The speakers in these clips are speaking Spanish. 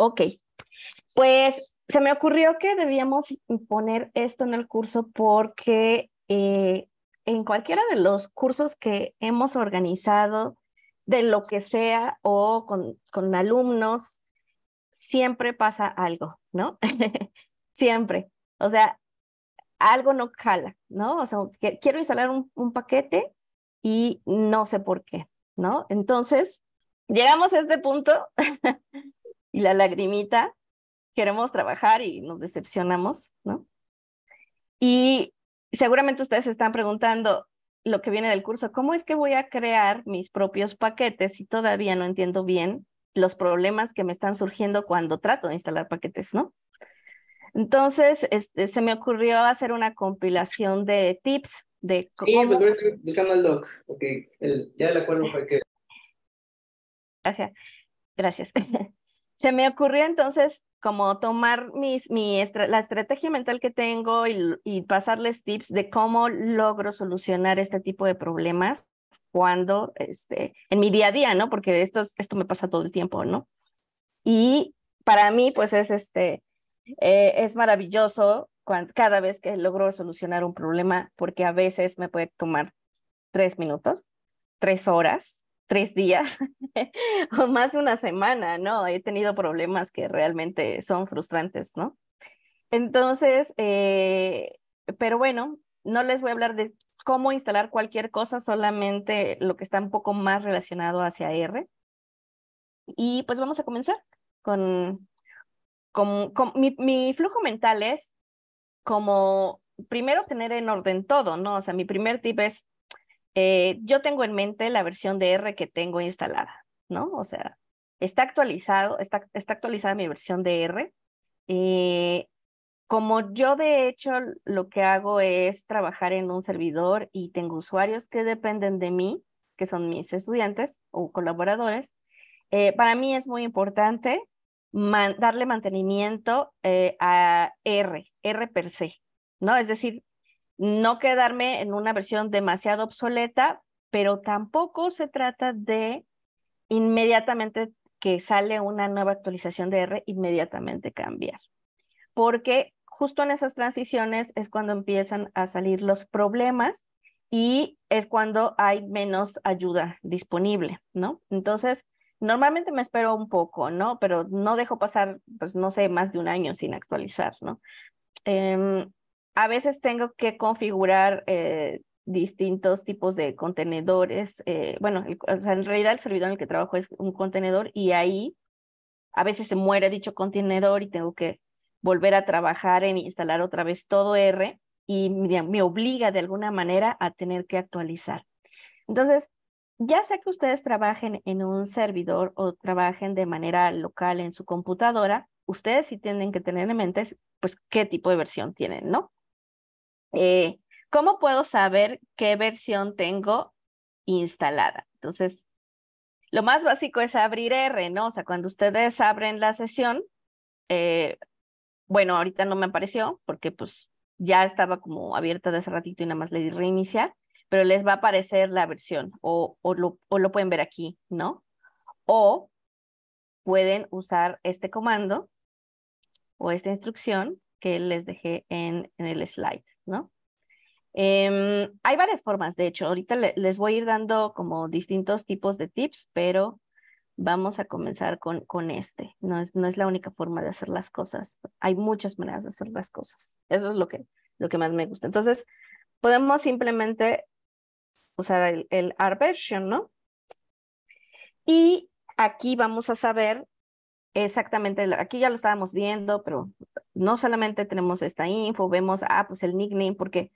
Ok, pues se me ocurrió que debíamos poner esto en el curso porque eh, en cualquiera de los cursos que hemos organizado, de lo que sea o con, con alumnos, siempre pasa algo, ¿no? siempre. O sea, algo no cala, ¿no? O sea, quiero instalar un, un paquete y no sé por qué, ¿no? Entonces, llegamos a este punto y la lagrimita, queremos trabajar y nos decepcionamos, ¿no? Y seguramente ustedes están preguntando lo que viene del curso, ¿cómo es que voy a crear mis propios paquetes si todavía no entiendo bien los problemas que me están surgiendo cuando trato de instalar paquetes, ¿no? Entonces, este, se me ocurrió hacer una compilación de tips de cómo... Sí, estoy buscando el doc, ya el acuerdo fue que... gracias. se me ocurrió entonces como tomar mis, la estrategia mental que tengo y, pasarles tips de cómo logro solucionar este tipo de problemas cuando, este, en mi día a día, ¿no? Porque esto, esto me pasa todo el tiempo, ¿no? Y para mí, pues es este, eh, es maravilloso cada vez que logro solucionar un problema, porque a veces me puede tomar tres minutos, tres horas, tres días o más de una semana, ¿no? He tenido problemas que realmente son frustrantes, ¿no? Entonces, eh, pero bueno, no les voy a hablar de cómo instalar cualquier cosa, solamente lo que está un poco más relacionado hacia R. Y pues vamos a comenzar con, con, mi, mi flujo mental es como primero tener en orden todo, ¿no? O sea, mi primer tip es eh, yo tengo en mente la versión de R que tengo instalada, ¿no? O sea, está actualizado, está, está actualizada mi versión de R. Eh, como yo de hecho lo que hago es trabajar en un servidor y tengo usuarios que dependen de mí, que son mis estudiantes o colaboradores, eh, para mí es muy importante darle mantenimiento a R, R per se, ¿no? Es decir, no quedarme en una versión demasiado obsoleta, pero tampoco se trata de inmediatamente que sale una nueva actualización de R, inmediatamente cambiar. Porque justo en esas transiciones es cuando empiezan a salir los problemas y es cuando hay menos ayuda disponible, ¿no? Entonces, normalmente me espero un poco, ¿no? Pero no dejo pasar, pues, no sé, más de un año sin actualizar, ¿no? Em, a veces tengo que configurar eh, distintos tipos de contenedores. Eh, bueno, en realidad el servidor en el que trabajo es un contenedor y ahí a veces se muere dicho contenedor y tengo que volver a trabajar en instalar otra vez todo R y me, obliga de alguna manera a tener que actualizar. Entonces, ya sea que ustedes trabajen en un servidor o trabajen de manera local en su computadora, ustedes sí tienen que tener en mente pues qué tipo de versión tienen, ¿no? Eh, ¿cómo puedo saber qué versión tengo instalada? Entonces, lo más básico es abrir R, ¿no? O sea, cuando ustedes abren la sesión, eh, bueno, ahorita no me apareció porque pues ya estaba como abierta de hace ratito y nada más le di reiniciar, pero les va a aparecer la versión o, lo, pueden ver aquí, ¿no? O pueden usar este comando o esta instrucción que les dejé en el slide. ¿no? Em, hay varias formas, de hecho, ahorita les voy a ir dando como distintos tipos de tips, pero vamos a comenzar con, con este. No es, no es la única forma de hacer las cosas, hay muchas maneras de hacer las cosas. Eso es lo que, lo que más me gusta. Entonces, podemos simplemente usar el, el R version, ¿no? Y aquí vamos a saber Exactamente, aquí ya lo estábamos viendo, pero no solamente tenemos esta info, vemos, ah, pues el nickname, porque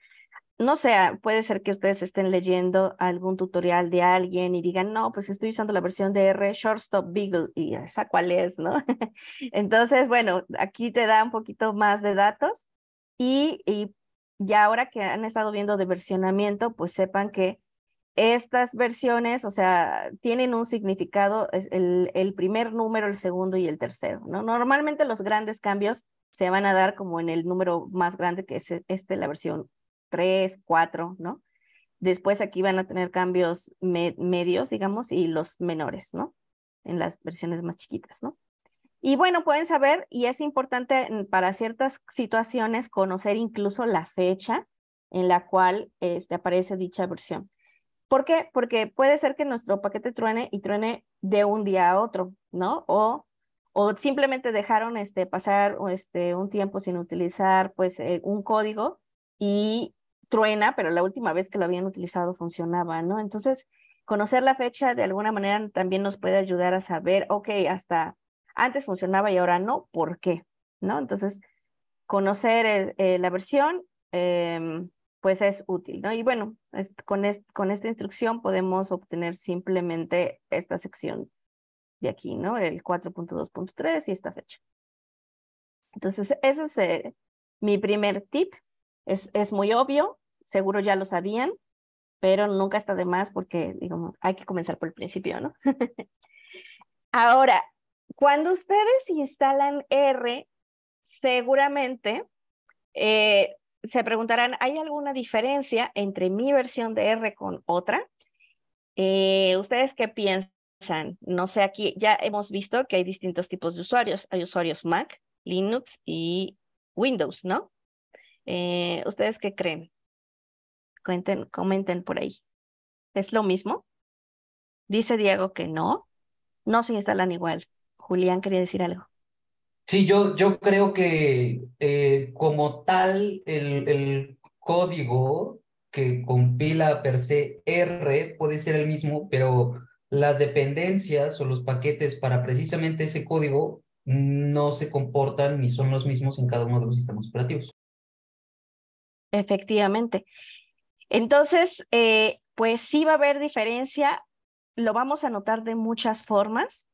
no sé, ah, puede ser que ustedes estén leyendo algún tutorial de alguien y digan, no, pues estoy usando la versión de R Shortstop Beagle y esa cuál es, ¿no? Entonces, bueno, aquí te da un poquito más de datos y, y ya ahora que han estado viendo de versionamiento, pues sepan que estas versiones, o sea, tienen un significado, el, primer número, el segundo y el tercero, ¿no? Normalmente los grandes cambios se van a dar como en el número más grande que es e, este, la versión 3, 4, ¿no? Después aquí van a tener cambios medios, digamos, y los menores, ¿no? En las versiones más chiquitas, ¿no? Y bueno, pueden saber, y es importante para ciertas situaciones conocer incluso la fecha en la cual este, aparece dicha versión. ¿Por qué? Porque puede ser que nuestro paquete truene y truene de un día a otro, ¿no? O, o simplemente dejaron este, pasar este, un tiempo sin utilizar pues, eh, un código y truena, pero la última vez que lo habían utilizado funcionaba, ¿no? Entonces, conocer la fecha de alguna manera también nos puede ayudar a saber, ok, hasta antes funcionaba y ahora no, ¿por qué? ¿No? Entonces, conocer eh, eh, la versión, em, pues es útil, ¿no? Y bueno, con, con, esta instrucción podemos obtener simplemente esta sección de aquí, ¿no? El 4.2.3 y esta fecha. Entonces, ese es eh, mi primer tip. Es, es, muy obvio, seguro ya lo sabían, pero nunca está de más porque, digamos, hay que comenzar por el principio, ¿no? Ahora, cuando ustedes instalan R, seguramente eh, se preguntarán, ¿hay alguna diferencia entre mi versión de R con otra? Eh, ¿Ustedes qué piensan? No sé, aquí ya hemos visto que hay distintos tipos de usuarios. Hay usuarios Mac, Linux y Windows, ¿no? Eh, ¿Ustedes qué creen? Cuenten, comenten por ahí. ¿Es lo mismo? Dice Diego que no. No se instalan igual. Julián quería decir algo. Sí, yo, yo creo que eh, como tal el, código que compila per se R puede ser el mismo, pero las dependencias o los paquetes para precisamente ese código no se comportan ni son los mismos en cada uno de los sistemas operativos. Efectivamente. Entonces, eh, pues sí va a haber diferencia, lo vamos a notar de muchas formas,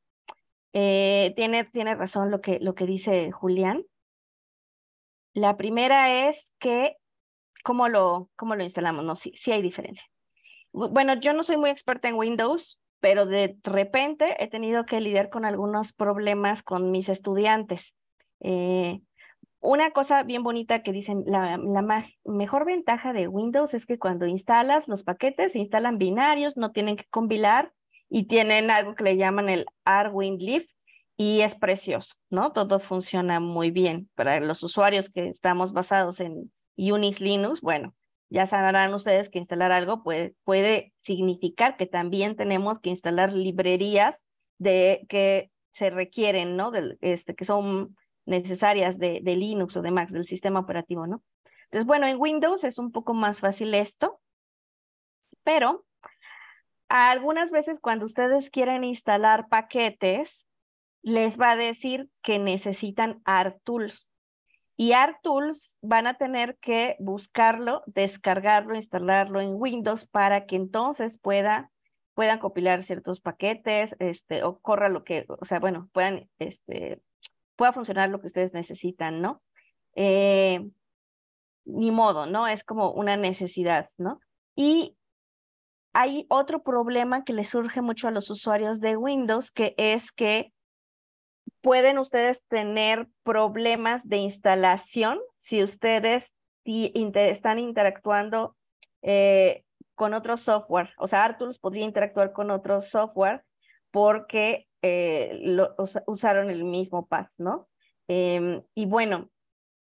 eh, tiene, tiene razón lo que, lo que dice Julián. La primera es que, ¿cómo lo, como lo instalamos? No, sí, sí hay diferencia. Bueno, yo no soy muy experta en Windows, pero de repente he tenido que lidiar con algunos problemas con mis estudiantes. Eh, una cosa bien bonita que dicen, la, la mejor ventaja de Windows es que cuando instalas los paquetes, se instalan binarios, no tienen que compilar, y tienen algo que le llaman el Arwin Leaf y es precioso, ¿no? Todo funciona muy bien. Para los usuarios que estamos basados en Unix, Linux, bueno, ya sabrán ustedes que instalar algo puede, puede significar que también tenemos que instalar librerías de que se requieren, ¿no? De, este, que son necesarias de, de Linux o de Mac, del sistema operativo, ¿no? Entonces, bueno, en Windows es un poco más fácil esto, pero algunas veces cuando ustedes quieren instalar paquetes, les va a decir que necesitan ArtTools. Y ArtTools van a tener que buscarlo, descargarlo, instalarlo en Windows para que entonces pueda, puedan compilar ciertos paquetes, este, o corra lo que, o sea, bueno, puedan, este, pueda funcionar lo que ustedes necesitan, ¿no? Eh, ni modo, ¿no? Es como una necesidad, ¿no? Y hay otro problema que le surge mucho a los usuarios de Windows, que es que pueden ustedes tener problemas de instalación si ustedes están interactuando eh, con otro software. O sea, Artulus podría interactuar con otro software porque eh, usaron el mismo path, ¿no? Em, y bueno,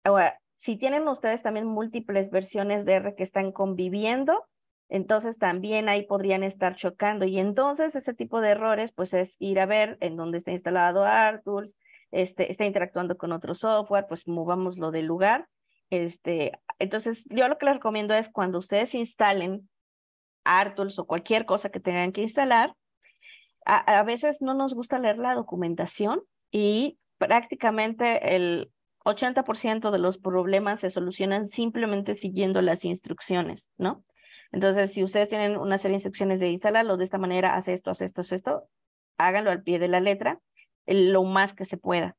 ahora, si tienen ustedes también múltiples versiones de R que están conviviendo, entonces también ahí podrían estar chocando y entonces ese tipo de errores pues es ir a ver en dónde está instalado ARTools, este, está interactuando con otro software, pues movámoslo del lugar. Este, entonces yo lo que les recomiendo es cuando ustedes instalen ARTools o cualquier cosa que tengan que instalar, a, a veces no nos gusta leer la documentación y prácticamente el 80% de los problemas se solucionan simplemente siguiendo las instrucciones, ¿no? Entonces, si ustedes tienen una serie de instrucciones de instalarlo de esta manera, hace esto, hace esto, esto, háganlo al pie de la letra eh, lo más que se pueda.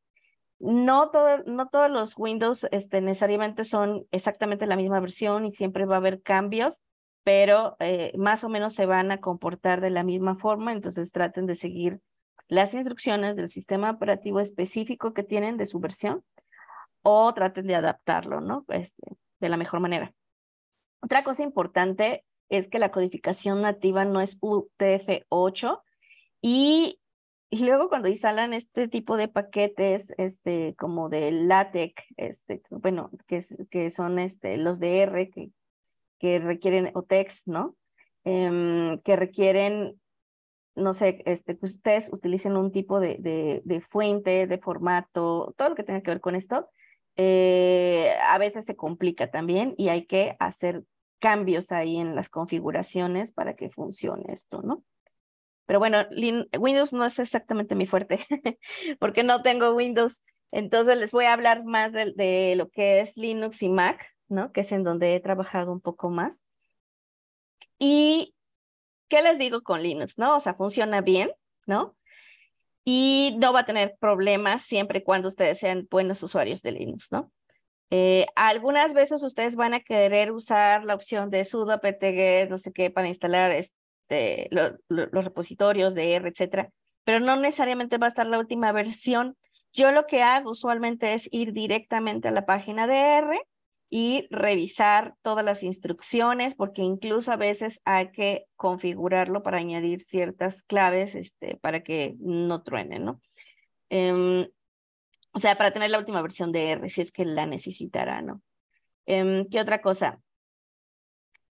No, no todos los Windows este, necesariamente son exactamente la misma versión y siempre va a haber cambios, pero eh, más o menos se van a comportar de la misma forma, entonces traten de seguir las instrucciones del sistema operativo específico que tienen de su versión o traten de adaptarlo, ¿no? Este, de la mejor manera. Otra cosa importante es que la codificación nativa no es UTF-8 y, luego cuando instalan este tipo de paquetes, este, como de LaTeX, este, bueno, que, son este, los de R que, requieren, o ¿no? Em, que requieren, no sé, este, que ustedes utilicen un tipo de fuente, de formato, todo lo que tenga que ver con esto, eh, a veces se complica también y hay que hacer cambios ahí en las configuraciones para que funcione esto, ¿no? Pero bueno, Windows no es exactamente mi fuerte, porque no tengo Windows. Entonces les voy a hablar más de, lo que es Linux y Mac, ¿no? Que es en donde he trabajado un poco más. ¿Y qué les digo con Linux, no? O sea, funciona bien, ¿no? y no va a tener problemas siempre y cuando ustedes sean buenos usuarios de Linux, ¿no? Eh, algunas veces ustedes van a querer usar la opción de sudo apt-get, no sé qué, para instalar este, los repositorios de R, etcétera, pero no necesariamente va a estar la última versión. Yo lo que hago usualmente es ir directamente a la página de R y revisar todas las instrucciones, porque incluso a veces hay que configurarlo para añadir ciertas claves este, para que no truenen, ¿no? Em, o sea, para tener la última versión de R, si es que la necesitará, ¿no? Em, ¿Qué otra cosa?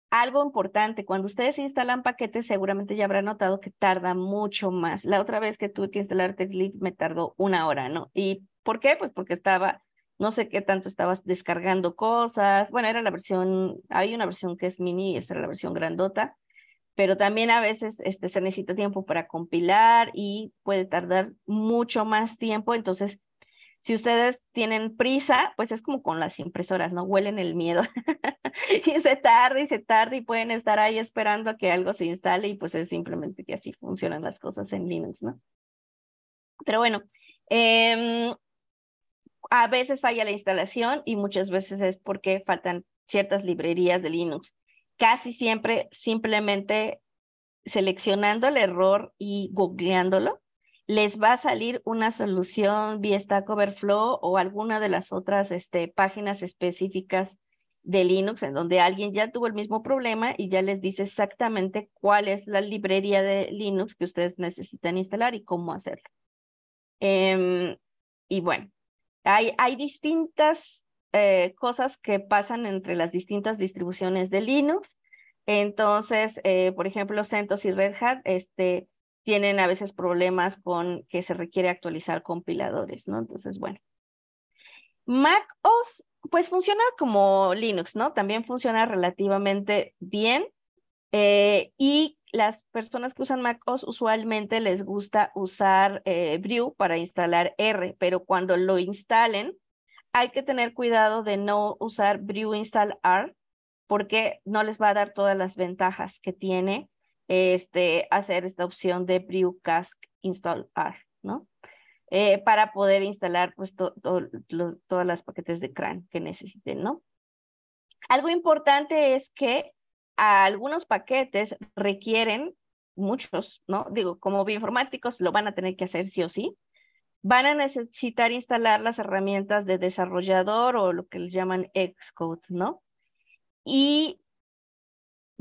Algo importante, cuando ustedes instalan paquetes, seguramente ya habrán notado que tarda mucho más. La otra vez que tuve que instalar TextLib me tardó una hora, ¿no? ¿Y por qué? Pues porque estaba no sé qué tanto estabas descargando cosas. Bueno, era la versión, hay una versión que es mini, esta era la versión grandota, pero también a veces este, se necesita tiempo para compilar y puede tardar mucho más tiempo. Entonces, si ustedes tienen prisa, pues es como con las impresoras, ¿no? Huelen el miedo y se tarda y se tarda y pueden estar ahí esperando a que algo se instale y pues es simplemente que así funcionan las cosas en Linux, ¿no? Pero bueno, em, a veces falla la instalación y muchas veces es porque faltan ciertas librerías de Linux. Casi siempre simplemente seleccionando el error y googleándolo, les va a salir una solución vía Stack Overflow o alguna de las otras este, páginas específicas de Linux en donde alguien ya tuvo el mismo problema y ya les dice exactamente cuál es la librería de Linux que ustedes necesitan instalar y cómo hacerlo. Em, y bueno, hay, distintas eh, cosas que pasan entre las distintas distribuciones de Linux. Entonces, eh, por ejemplo, CentOS y Red Hat este, tienen a veces problemas con que se requiere actualizar compiladores, ¿no? Entonces, bueno. Mac OS, pues funciona como Linux, ¿no? También funciona relativamente bien. Eh, y las personas que usan macOS usualmente les gusta usar Brew eh, para instalar R, pero cuando lo instalen, hay que tener cuidado de no usar Brew Install R porque no les va a dar todas las ventajas que tiene este, hacer esta opción de Brew Cask Install R, ¿no? Eh, para poder instalar pues todos todas las paquetes de CRAN que necesiten, ¿no? Algo importante es que algunos paquetes requieren, muchos, ¿no? Digo, como bioinformáticos lo van a tener que hacer sí o sí. Van a necesitar instalar las herramientas de desarrollador o lo que les llaman Xcode, ¿no? Y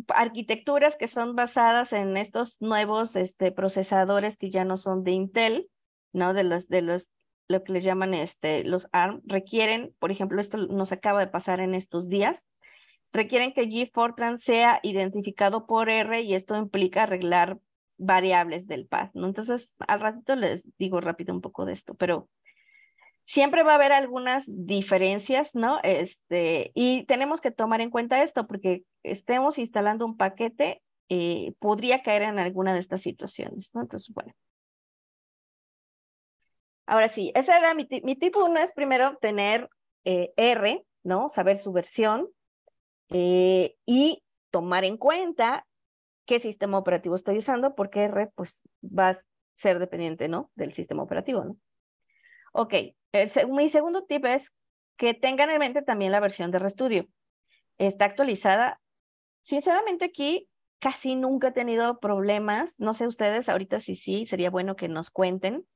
arquitecturas que son basadas en estos nuevos este, procesadores que ya no son de Intel, ¿no? De los, de los, lo que les llaman este, los ARM, requieren, por ejemplo, esto nos acaba de pasar en estos días, requieren que G Fortran sea identificado por R y esto implica arreglar variables del path, ¿no? Entonces, al ratito les digo rápido un poco de esto, pero siempre va a haber algunas diferencias, ¿no? Este, y tenemos que tomar en cuenta esto porque estemos instalando un paquete, eh, podría caer en alguna de estas situaciones, ¿no? Entonces, bueno. Ahora sí, ese era mi, mi tipo uno es primero obtener eh, R, ¿no? Saber su versión, eh, y tomar en cuenta qué sistema operativo estoy usando, porque R pues va a ser dependiente, ¿no? Del sistema operativo, ¿no? Ok, mi segundo tip es que tengan en mente también la versión de RStudio. Está actualizada. Sinceramente aquí casi nunca he tenido problemas. No sé ustedes, ahorita sí, sí, sería bueno que nos cuenten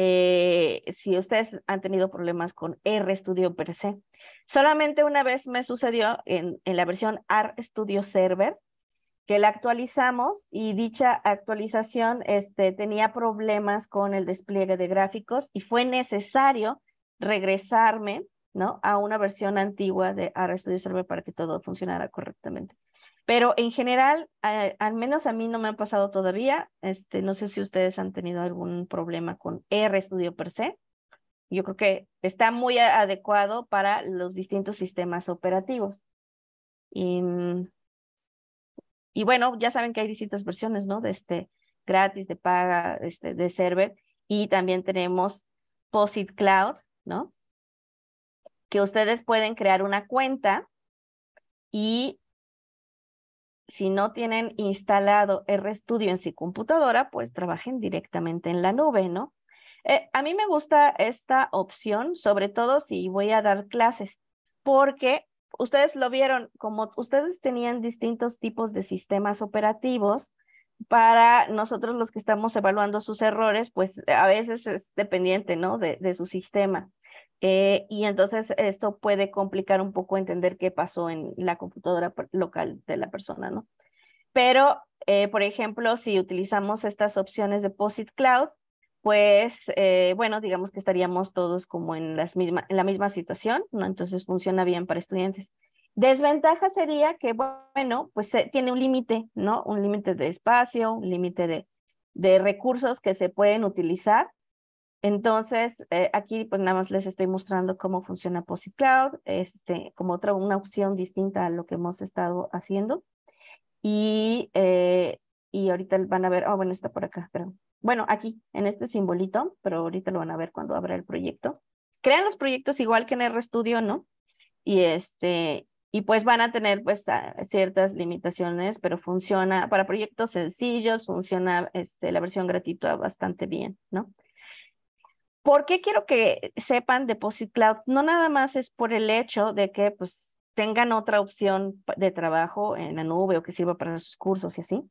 eh, si ustedes han tenido problemas con RStudio per se. Solamente una vez me sucedió en, la versión RStudio Server, que la actualizamos y dicha actualización este, tenía problemas con el despliegue de gráficos y fue necesario regresarme a una versión antigua de RStudio Server para que todo funcionara correctamente. Pero en general, eh, al menos a mí no me ha pasado todavía. Este, no sé si ustedes han tenido algún problema con RStudio per se. Yo creo que está muy adecuado para los distintos sistemas operativos. Mm, y, bueno, ya saben que hay distintas versiones, ¿no? De este gratis, de paga, este, de server. Y también tenemos Posit Cloud, ¿no? Que ustedes pueden crear una cuenta y si no tienen instalado RStudio en su computadora, pues trabajen directamente en la nube, ¿no? Eh, a mí me gusta esta opción, sobre todo si voy a dar clases, porque ustedes lo vieron, como ustedes tenían distintos tipos de sistemas operativos, para nosotros los que estamos evaluando sus errores, pues a veces es dependiente, ¿no? de su sistema. Eh, y entonces esto puede complicar un poco entender qué pasó en la computadora local de la persona, ¿no? Pero, eh, por ejemplo, si utilizamos estas opciones de POSIT Cloud, pues, eh, bueno, digamos que estaríamos todos como en, las misma, en la misma situación, ¿no? Entonces funciona bien para estudiantes. Desventaja sería que, bueno, pues tiene un límite, ¿no? Un límite de espacio, un límite de, de recursos que se pueden utilizar entonces, eh, aquí pues nada más les estoy mostrando cómo funciona POSIT Cloud, este, como otra una opción distinta a lo que hemos estado haciendo. Y, eh, y ahorita van a ver, ah, bueno, está por acá, pero bueno, aquí, en este simbolito, pero ahorita lo van a ver cuando abra el proyecto. Crean los proyectos igual que en RStudio, ¿no? Y este, y pues van a tener pues ciertas limitaciones, pero funciona, para proyectos sencillos, funciona este, la versión gratuita bastante bien, ¿no? ¿Por qué quiero que sepan Deposit Cloud? No nada más es por el hecho de que pues, tengan otra opción de trabajo en la nube o que sirva para sus cursos y así,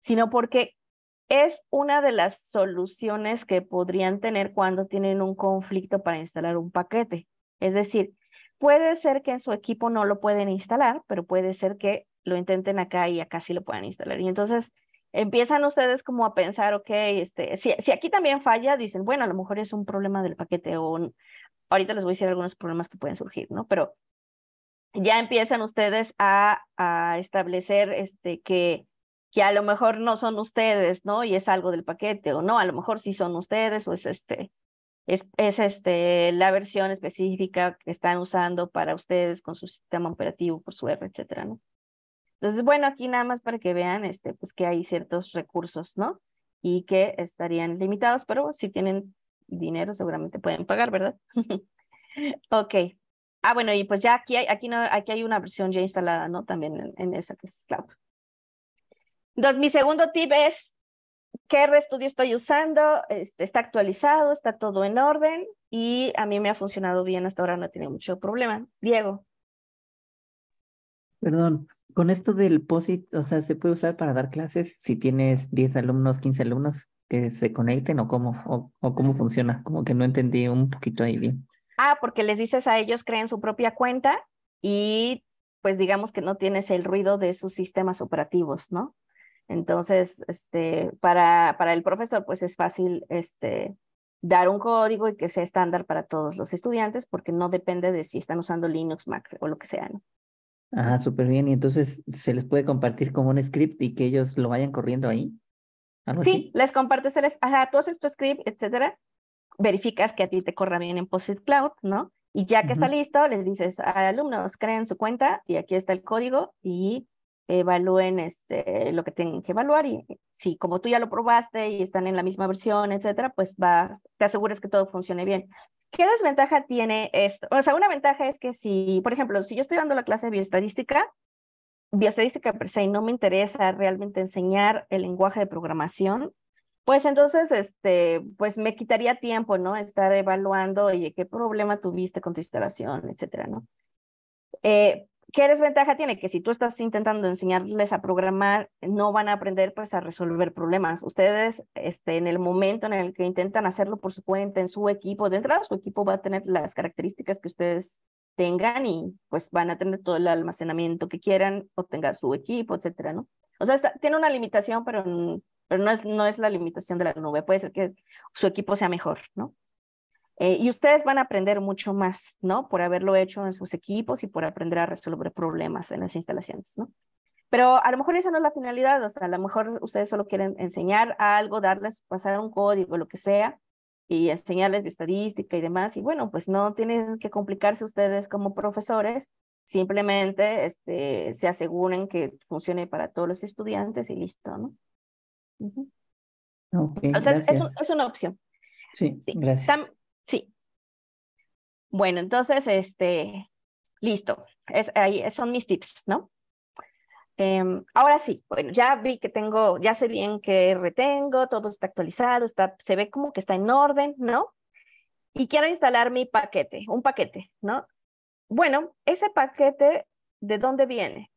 sino porque es una de las soluciones que podrían tener cuando tienen un conflicto para instalar un paquete. Es decir, puede ser que en su equipo no lo pueden instalar, pero puede ser que lo intenten acá y acá sí lo puedan instalar. Y entonces empiezan ustedes como a pensar, ok, este, si, aquí también falla, dicen, bueno, a lo mejor es un problema del paquete o ahorita les voy a decir algunos problemas que pueden surgir, ¿no? Pero ya empiezan ustedes a, establecer este, que, que a lo mejor no son ustedes, ¿no? Y es algo del paquete, o no, a lo mejor sí son ustedes, o es este, es, es este, la versión específica que están usando para ustedes con su sistema operativo, por su R, etcétera, ¿no? Entonces, bueno, aquí nada más para que vean, este, pues que hay ciertos recursos, ¿no? Y que estarían limitados, pero si tienen dinero seguramente pueden pagar, ¿verdad? ok. Ah, bueno, y pues ya aquí hay, aquí no, aquí hay una versión ya instalada, ¿no? También en, esa que es Cloud. Entonces, mi segundo tip es qué RStudio estoy usando, este, está actualizado, está todo en orden y a mí me ha funcionado bien hasta ahora, no he tenido mucho problema. Diego. Perdón, con esto del POSIT, o sea, ¿se puede usar para dar clases si tienes 10 alumnos, 15 alumnos que se conecten o cómo, o, cómo funciona? Como que no entendí un poquito ahí bien. Ah, porque les dices a ellos creen su propia cuenta y pues digamos que no tienes el ruido de sus sistemas operativos, ¿no? Entonces, este, para, para el profesor, pues es fácil este, dar un código y que sea estándar para todos los estudiantes, porque no depende de si están usando Linux, Mac o lo que sea, ¿no? Ah, súper bien. Y entonces se les puede compartir como un script y que ellos lo vayan corriendo ahí. sí, les compartes ajá, tú haces tu script, etcétera. Verificas que a ti te corra bien en Posit Cloud, ¿no? Y ya que está listo, les dices a alumnos, creen su cuenta y aquí está el código y evalúen este, lo que tienen que evaluar. Y si como tú ya lo probaste y están en la misma versión, etcétera, pues vas, te aseguras que todo funcione bien. ¿Qué desventaja tiene esto? O sea, una ventaja es que si, por ejemplo, si yo estoy dando la clase de bioestadística, bioestadística per se no me interesa realmente enseñar el lenguaje de programación, pues entonces, este, pues me quitaría tiempo, ¿no? Estar evaluando, oye, qué problema tuviste con tu instalación, etcétera, ¿no? Eh, ¿Qué desventaja tiene? Que si tú estás intentando enseñarles a programar, no van a aprender pues a resolver problemas. Ustedes, este, en el momento en el que intentan hacerlo por su cuenta, en su equipo, de entrada su equipo va a tener las características que ustedes tengan y pues van a tener todo el almacenamiento que quieran o su equipo, etcétera, ¿no? O sea, tiene una limitación, pero, pero no, es, no es la limitación de la nube. Puede ser que su equipo sea mejor, ¿no? Eh, y ustedes van a aprender mucho más, ¿no? Por haberlo hecho en sus equipos y por aprender a resolver problemas en las instalaciones, ¿no? Pero a lo mejor esa no es la finalidad, o sea, a lo mejor ustedes solo quieren enseñar algo, darles, pasar un código, lo que sea, y enseñarles estadística y demás. Y bueno, pues no tienen que complicarse ustedes como profesores, simplemente este, se aseguren que funcione para todos los estudiantes y listo, ¿no? o sea, es, una opción. Sí, gracias. Sí. Bueno, entonces, este, listo. Es, ahí son mis tips, ¿no? Em, ahora sí, bueno, ya vi que tengo, ya sé bien que retengo, todo está actualizado, está, se ve como que está en orden, ¿no? Y quiero instalar mi paquete, un paquete, ¿no? Bueno, ese paquete, ¿de dónde viene?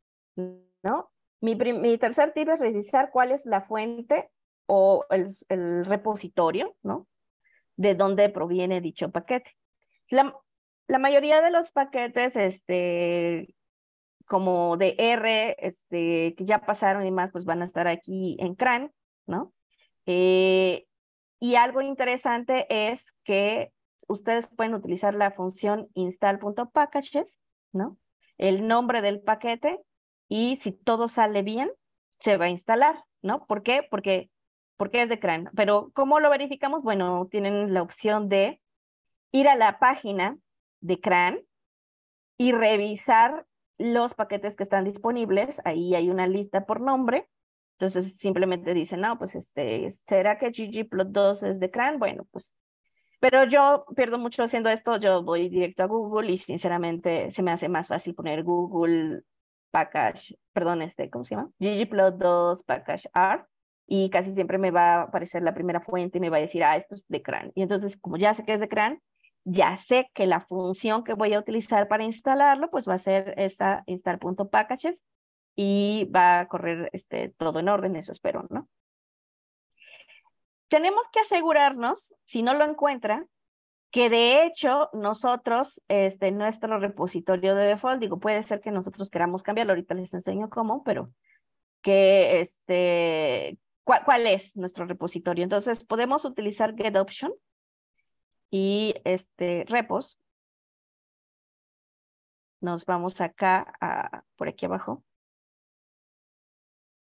¿No? Mi, tercer tip es revisar cuál es la fuente o el, el repositorio, ¿no? de dónde proviene dicho paquete. La, mayoría de los paquetes, este, como de R, este, que ya pasaron y más, pues van a estar aquí en CRAN, ¿no? Eh, y algo interesante es que ustedes pueden utilizar la función install.packages, ¿no? El nombre del paquete y si todo sale bien, se va a instalar, ¿no? ¿Por qué? Porque porque es de CRAN. Pero ¿cómo lo verificamos? Bueno, tienen la opción de ir a la página de CRAN y revisar los paquetes que están disponibles. Ahí hay una lista por nombre. Entonces simplemente dicen, no, pues este, ¿será que ggplot2 es de CRAN? Bueno, pues pero yo pierdo mucho haciendo esto, yo voy directo a Google y sinceramente se me hace más fácil poner Google package, perdón, este, ¿cómo se llama? ggplot2 package R y casi siempre me va a aparecer la primera fuente y me va a decir, ah, esto es de CRAN. Y entonces, como ya sé que es de CRAN, ya sé que la función que voy a utilizar para instalarlo, pues va a ser esta install.packages y va a correr este, todo en orden, eso espero, ¿no? Tenemos que asegurarnos, si no lo encuentra, que de hecho nosotros, este, nuestro repositorio de default, digo, puede ser que nosotros queramos cambiarlo, ahorita les enseño cómo, pero que, este, ¿Cuál, es nuestro repositorio? Entonces, podemos utilizar GetOption y este repos. Nos vamos acá, por aquí abajo.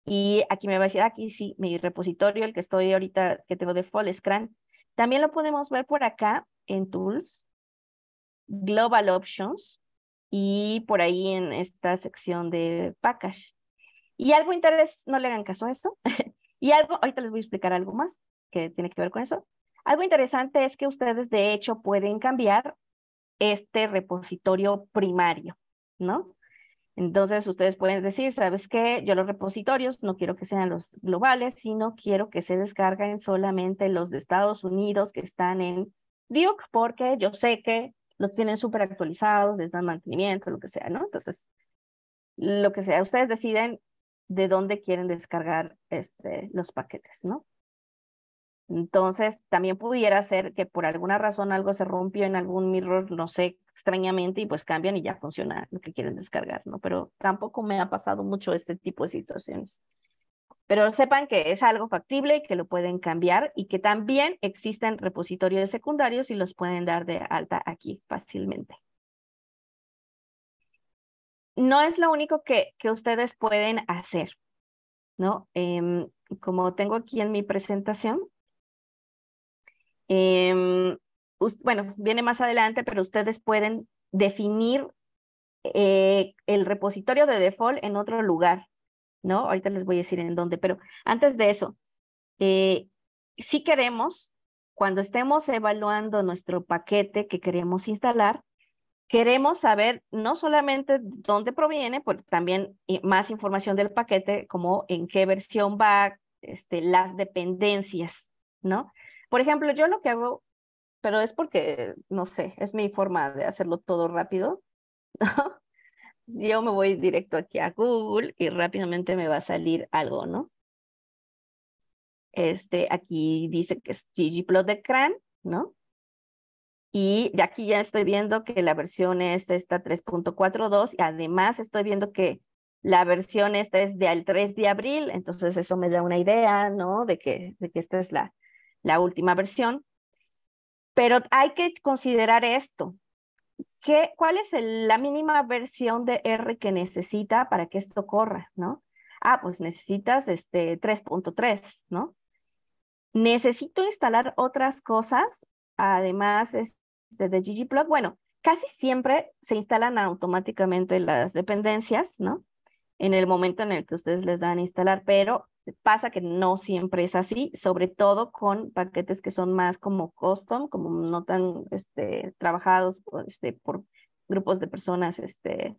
Y aquí me va a decir, ah, aquí sí, mi repositorio, el que estoy ahorita, que tengo de full También lo podemos ver por acá en Tools, Global Options, y por ahí en esta sección de Package. Y algo interesante, no le hagan caso a esto, Y algo, ahorita les voy a explicar algo más que tiene que ver con eso. Algo interesante es que ustedes de hecho pueden cambiar este repositorio primario, ¿no? Entonces ustedes pueden decir, ¿sabes qué? Yo los repositorios no quiero que sean los globales, sino quiero que se descarguen solamente los de Estados Unidos que están en Duke, porque yo sé que los tienen súper actualizados, les dan mantenimiento, lo que sea, ¿no? Entonces, lo que sea, ustedes deciden de dónde quieren descargar este, los paquetes, ¿no? Entonces, también pudiera ser que por alguna razón algo se rompió en algún mirror, no sé, extrañamente, y pues cambian y ya funciona lo que quieren descargar, ¿no? Pero tampoco me ha pasado mucho este tipo de situaciones. Pero sepan que es algo factible, que lo pueden cambiar y que también existen repositorios secundarios y los pueden dar de alta aquí fácilmente no es lo único que, que ustedes pueden hacer, ¿no? Em, como tengo aquí en mi presentación, em, bueno, viene más adelante, pero ustedes pueden definir eh, el repositorio de default en otro lugar, ¿no? Ahorita les voy a decir en dónde, pero antes de eso, eh, si queremos, cuando estemos evaluando nuestro paquete que queremos instalar, queremos saber no solamente dónde proviene, pero también más información del paquete, como en qué versión va, este, las dependencias, ¿no? Por ejemplo, yo lo que hago, pero es porque, no sé, es mi forma de hacerlo todo rápido, ¿no? Yo me voy directo aquí a Google y rápidamente me va a salir algo, ¿no? Este, aquí dice que es ggplot de CRAN, ¿no? Y de aquí ya estoy viendo que la versión es esta 3.42 y además estoy viendo que la versión esta es del 3 de abril, entonces eso me da una idea, ¿no? De que, de que esta es la, la última versión. Pero hay que considerar esto. ¿Qué, ¿Cuál es la mínima versión de R que necesita para que esto corra, no? Ah, pues necesitas este 3.3, ¿no? Necesito instalar otras cosas además de ggplot, bueno, casi siempre se instalan automáticamente las dependencias, ¿no? En el momento en el que ustedes les dan a instalar, pero pasa que no siempre es así, sobre todo con paquetes que son más como custom, como no tan este, trabajados por, este, por grupos de personas este,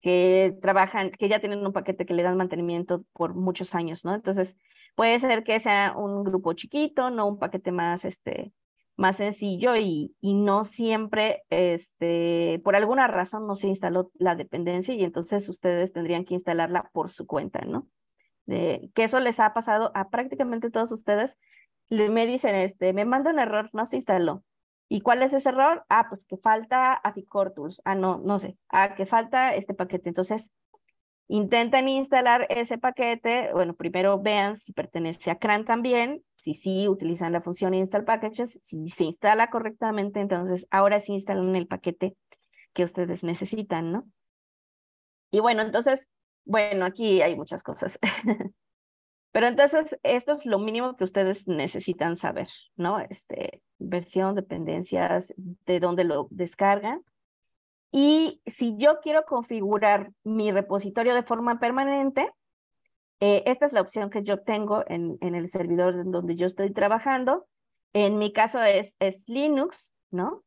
que trabajan, que ya tienen un paquete que le dan mantenimiento por muchos años, ¿no? Entonces, puede ser que sea un grupo chiquito, no un paquete más, este, más sencillo y, y, no siempre, este, por alguna razón no se instaló la dependencia y entonces ustedes tendrían que instalarla por su cuenta, ¿no? que eso les ha pasado a prácticamente todos ustedes. me dicen, este, me manda un error, no se instaló. ¿Y cuál es ese error? Ah, pues que falta AFICOR Ah, no, no sé. Ah, que falta este paquete. Entonces, Intenten instalar ese paquete. Bueno, primero vean si pertenece a CRAN también. Si sí, utilizan la función install packages. Si se instala correctamente, entonces ahora sí instalan el paquete que ustedes necesitan, ¿no? Y bueno, entonces, bueno, aquí hay muchas cosas. Pero entonces, esto es lo mínimo que ustedes necesitan saber, ¿no? Este, versión, dependencias, de dónde lo descargan. Y si yo quiero configurar mi repositorio de forma permanente, eh, esta es la opción que yo tengo en, el servidor en donde yo estoy trabajando. En mi caso es, es Linux, ¿no?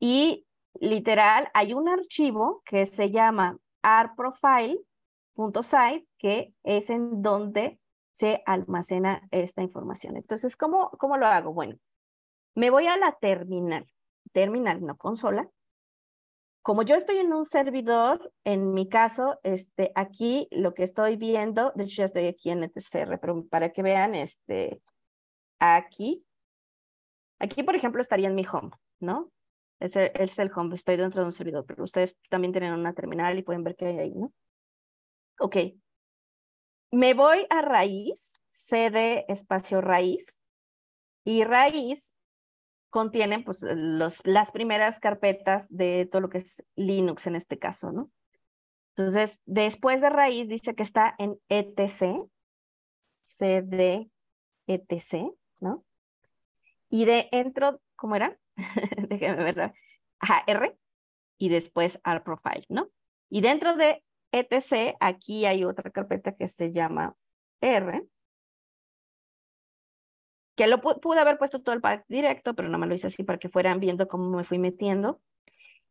Y literal, hay un archivo que se llama arprofile.site, que es en donde se almacena esta información. Entonces, ¿cómo, ¿cómo lo hago? Bueno, me voy a la terminal, terminal, no consola, como yo estoy en un servidor, en mi caso, este, aquí lo que estoy viendo, de hecho ya estoy aquí en ETCR, pero para que vean, este, aquí, aquí por ejemplo estaría en mi home, ¿no? Es es el home, estoy dentro de un servidor, pero ustedes también tienen una terminal y pueden ver que hay ahí, ¿no? Ok. Me voy a raíz, CD espacio raíz, y raíz contienen pues, los, las primeras carpetas de todo lo que es Linux en este caso, ¿no? Entonces, después de raíz dice que está en etc, cd, etc, ¿no? Y de entro, ¿cómo era? Déjenme verla. Ajá, R y después R profile, ¿no? Y dentro de etc, aquí hay otra carpeta que se llama R que lo pude haber puesto todo el pack directo, pero no me lo hice así para que fueran viendo cómo me fui metiendo.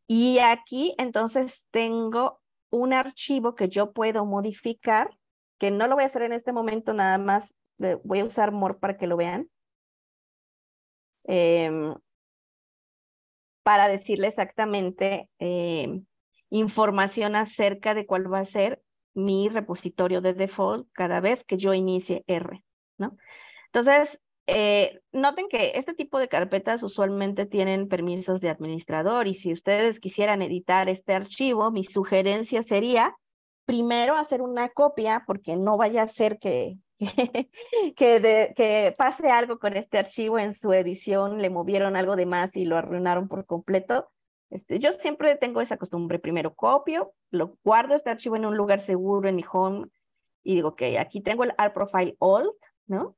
Y aquí entonces tengo un archivo que yo puedo modificar, que no lo voy a hacer en este momento, nada más voy a usar More para que lo vean. Em, para decirle exactamente em, información acerca de cuál va a ser mi repositorio de default cada vez que yo inicie R, ¿no? Entonces, eh, noten que este tipo de carpetas usualmente tienen permisos de administrador y si ustedes quisieran editar este archivo, mi sugerencia sería primero hacer una copia porque no vaya a ser que, que, pase algo con este archivo en su edición, le movieron algo de más y lo arruinaron por completo. Este, yo siempre tengo esa costumbre, primero copio, lo guardo este archivo en un lugar seguro, en mi home, y digo, que aquí tengo el art profile old, ¿no?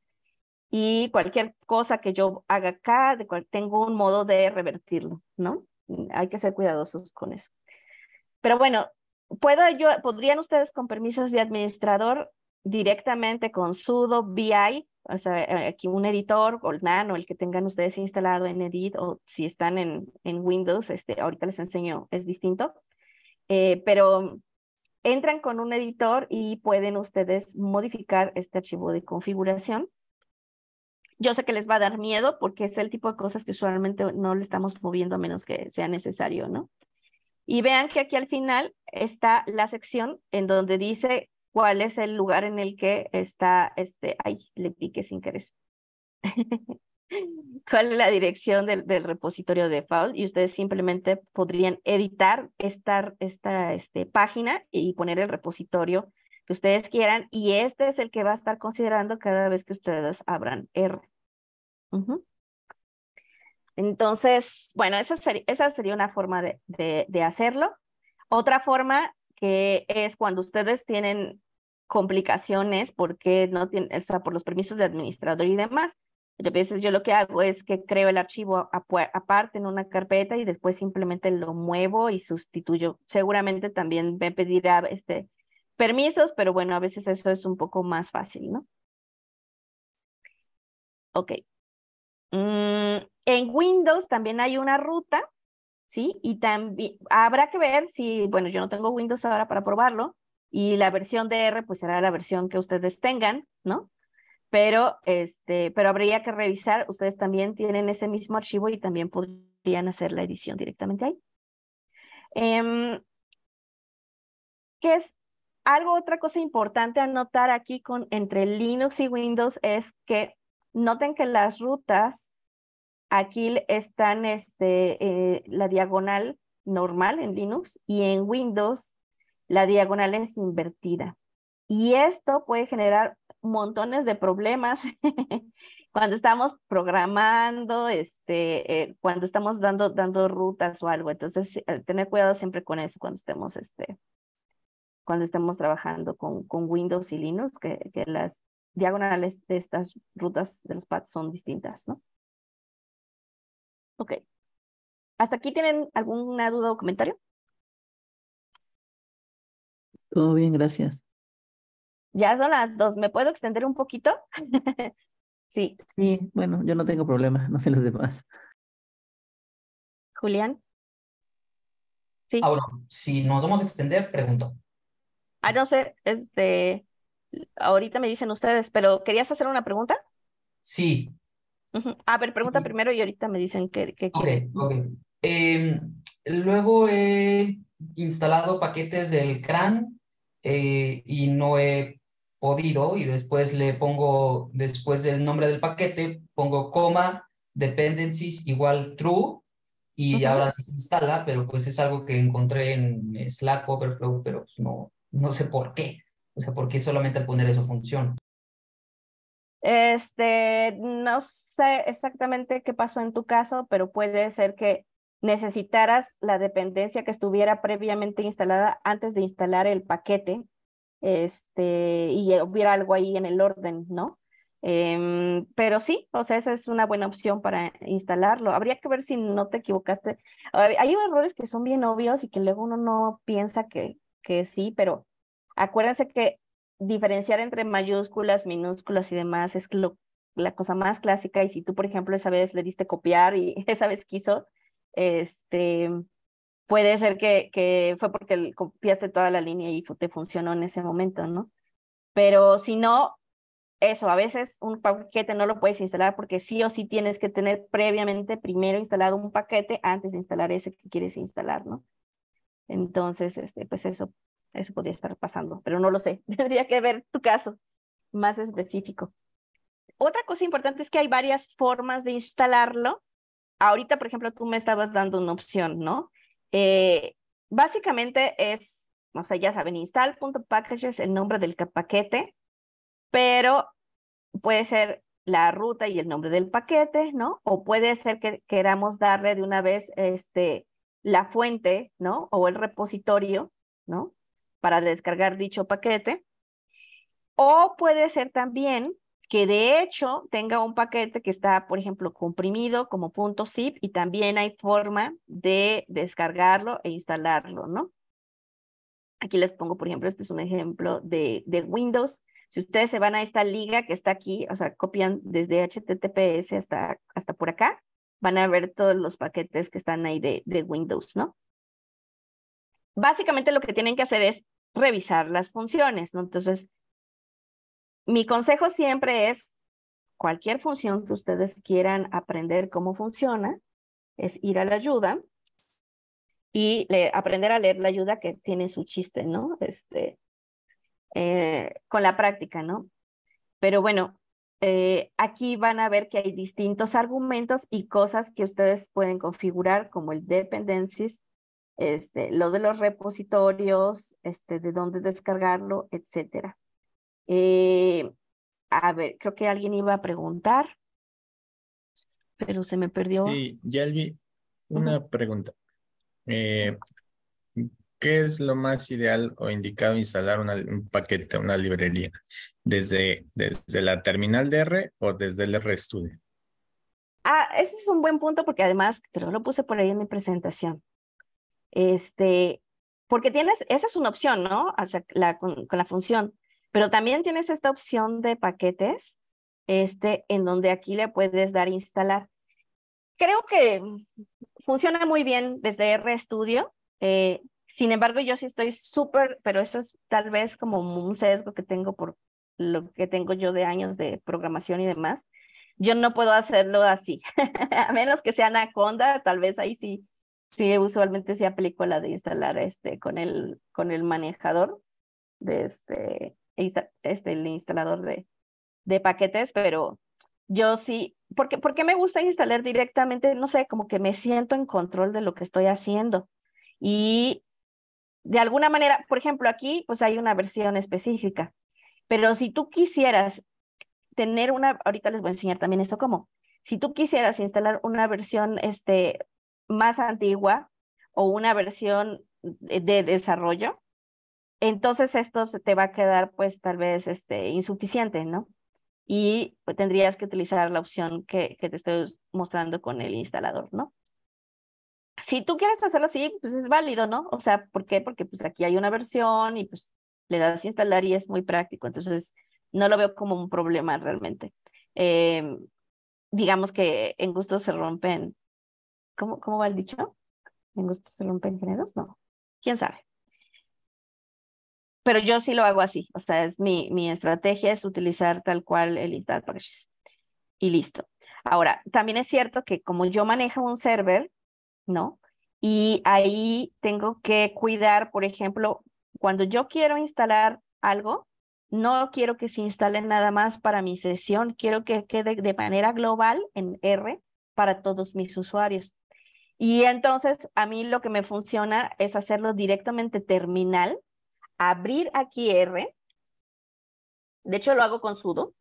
y cualquier cosa que yo haga acá, tengo un modo de revertirlo, ¿no? Mm, hay que ser cuidadosos con eso. Pero bueno, puedo yo, podrían ustedes con permisos de administrador directamente con sudo BI, o sea, eh, aquí un editor o el nano, el que tengan ustedes instalado en Edit o si están en, en Windows, este, ahorita les enseño, es distinto, eh, pero entran con un editor y pueden ustedes modificar este archivo de configuración yo sé que les va a dar miedo porque es el tipo de cosas que usualmente no le estamos moviendo a menos que sea necesario, ¿no? Y vean que aquí al final está la sección en donde dice cuál es el lugar en el que está este, ay, le piqué sin querer. cuál es la dirección del, repositorio de Fault y ustedes simplemente podrían editar esta, esta este, página y poner el repositorio ustedes quieran y este es el que va a estar considerando cada vez que ustedes abran R. Entonces, bueno, esa sería, esa sería una forma de, hacerlo. Otra forma que es cuando ustedes tienen complicaciones porque no tienen, o sea, por los permisos de administrador y demás. A veces yo lo que hago es que creo el archivo aparte en una carpeta y después simplemente lo muevo y sustituyo. Seguramente también me pedirá este, permisos, pero bueno, a veces eso es un poco más fácil, ¿no? Ok. Mm, en Windows también hay una ruta, ¿sí? Y también habrá que ver si, bueno, yo no tengo Windows ahora para probarlo, y la versión de R pues será la versión que ustedes tengan, ¿no? Pero, este, pero habría que revisar, ustedes también tienen ese mismo archivo y también podrían hacer la edición directamente ahí. Em, ¿Qué es algo, otra cosa importante a notar aquí con, entre Linux y Windows es que noten que las rutas aquí están este, eh, la diagonal normal en Linux y en Windows la diagonal es invertida. Y esto puede generar montones de problemas cuando estamos programando, este, eh, cuando estamos dando, dando rutas o algo. Entonces, eh, tener cuidado siempre con eso cuando estemos este, cuando estamos trabajando con, Windows y Linux, que, que las diagonales de estas rutas de los pads son distintas, ¿no? Ok. ¿Hasta aquí tienen alguna duda o comentario? Todo bien, gracias. Ya son las dos. ¿Me puedo extender un poquito? sí. Sí, bueno, yo no tengo problema, no sé los demás. Julián. Sí. Ahora, si nos vamos a extender, pregunto. Ah, no sé, este, ahorita me dicen ustedes, pero ¿querías hacer una pregunta? Sí. A ver, pregunta primero y ahorita me dicen que, qué Ok, ok. Em, luego he instalado paquetes del CRAN eh, y no he podido y después le pongo, después del nombre del paquete, pongo coma, dependencies igual true y ahora sí se instala, pero pues es algo que encontré en Slack Overflow, pero pues no, no sé por qué. O sea, ¿por qué solamente poner eso funciona? Este, no sé exactamente qué pasó en tu caso, pero puede ser que necesitaras la dependencia que estuviera previamente instalada antes de instalar el paquete, este, y hubiera algo ahí en el orden, ¿no? Em, pero sí, o sea, esa es una buena opción para instalarlo. Habría que ver si no te equivocaste. Hay errores que son bien obvios y que luego uno no piensa que, que sí, pero acuérdense que diferenciar entre mayúsculas, minúsculas y demás es la cosa más clásica. Y si tú, por ejemplo, esa vez le diste copiar y esa vez quiso, este, puede ser que, que fue porque copiaste toda la línea y te funcionó en ese momento, ¿no? Pero si no, eso, a veces un paquete no lo puedes instalar porque sí o sí tienes que tener previamente primero instalado un paquete antes de instalar ese que quieres instalar, ¿no? Entonces, este, pues eso, eso podría estar pasando, pero no lo sé. Tendría que ver tu caso más específico. Otra cosa importante es que hay varias formas de instalarlo. Ahorita, por ejemplo, tú me estabas dando una opción, ¿no? Eh, básicamente es, o sea, ya saben, install.packages, el nombre del paquete, pero puede ser la ruta y el nombre del paquete, ¿no? O puede ser que queramos darle de una vez este, la fuente, ¿no? O el repositorio, ¿no? Para descargar dicho paquete. O puede ser también que de hecho tenga un paquete que está, por ejemplo, comprimido como punto .zip y también hay forma de descargarlo e instalarlo, ¿no? Aquí les pongo, por ejemplo, este es un ejemplo de, de Windows. Si ustedes se van a esta liga que está aquí, o sea, copian desde HTTPS hasta, hasta por acá, van a ver todos los paquetes que están ahí de, Windows, ¿no? Básicamente lo que tienen que hacer es revisar las funciones, ¿no? Entonces, mi consejo siempre es cualquier función que ustedes quieran aprender cómo funciona, es ir a la ayuda y aprender a leer la ayuda que tiene su chiste, ¿no? Este, eh, con la práctica, ¿no? Pero bueno, eh, aquí van a ver que hay distintos argumentos y cosas que ustedes pueden configurar como el dependencies, este, lo de los repositorios, este, de dónde descargarlo, etc. Eh, a ver, creo que alguien iba a preguntar, pero se me perdió. Sí, vi una pregunta. Eh, ¿qué es lo más ideal o indicado instalar un paquete, una librería? ¿Desde, ¿Desde la terminal de R o desde el RStudio? Ah, ese es un buen punto porque además creo lo puse por ahí en mi presentación. Este, porque tienes, esa es una opción, ¿no? O la, con, la función, pero también tienes esta opción de paquetes, este, en donde aquí le puedes dar instalar. Creo que funciona muy bien desde RStudio, eh, sin embargo, yo sí estoy súper, pero eso es tal vez como un sesgo que tengo por lo que tengo yo de años de programación y demás. Yo no puedo hacerlo así, a menos que sea Anaconda, tal vez ahí sí, sí, usualmente sí aplico la de instalar este con el, con el manejador de este, e este, el instalador de, de paquetes, pero yo sí, porque, me gusta instalar directamente, no sé, como que me siento en control de lo que estoy haciendo. Y de alguna manera, por ejemplo, aquí pues hay una versión específica, pero si tú quisieras tener una, ahorita les voy a enseñar también esto cómo, si tú quisieras instalar una versión este, más antigua o una versión de desarrollo, entonces esto se te va a quedar pues tal vez este, insuficiente, ¿no? Y tendrías que utilizar la opción que, que te estoy mostrando con el instalador, ¿no? si tú quieres hacerlo así, pues es válido, ¿no? O sea, ¿por qué? Porque pues aquí hay una versión y pues le das instalar y es muy práctico. Entonces, no lo veo como un problema realmente. Eh, digamos que en gusto se rompen, ¿cómo, ¿cómo va el dicho? En gusto se rompen géneros, no. ¿Quién sabe? Pero yo sí lo hago así, o sea, es mi, mi estrategia es utilizar tal cual el install packages y listo. Ahora, también es cierto que como yo manejo un server, ¿no? Y ahí tengo que cuidar, por ejemplo, cuando yo quiero instalar algo, no quiero que se instale nada más para mi sesión, quiero que quede de manera global en R para todos mis usuarios. Y entonces a mí lo que me funciona es hacerlo directamente terminal, abrir aquí R, de hecho lo hago con sudo,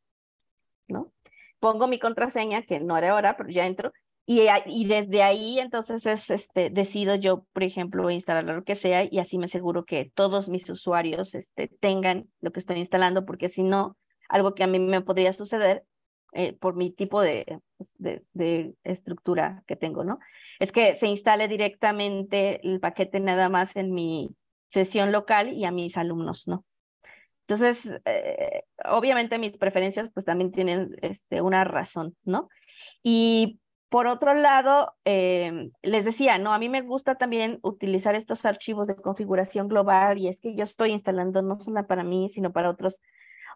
¿no? Pongo mi contraseña, que no era ahora, pero ya entro, y, desde ahí entonces es, este, decido yo, por ejemplo, instalar lo que sea y así me aseguro que todos mis usuarios este, tengan lo que estoy instalando, porque si no, algo que a mí me podría suceder eh, por mi tipo pues, de, de, estructura que tengo, ¿no? Es que se instale directamente el paquete nada más en mi sesión local y a mis alumnos, ¿no? Entonces, eh, obviamente mis preferencias pues también tienen este, una razón, ¿no? Y por otro lado, eh, les decía, no, a mí me gusta también utilizar estos archivos de configuración global y es que yo estoy instalando no solo para mí, sino para otros,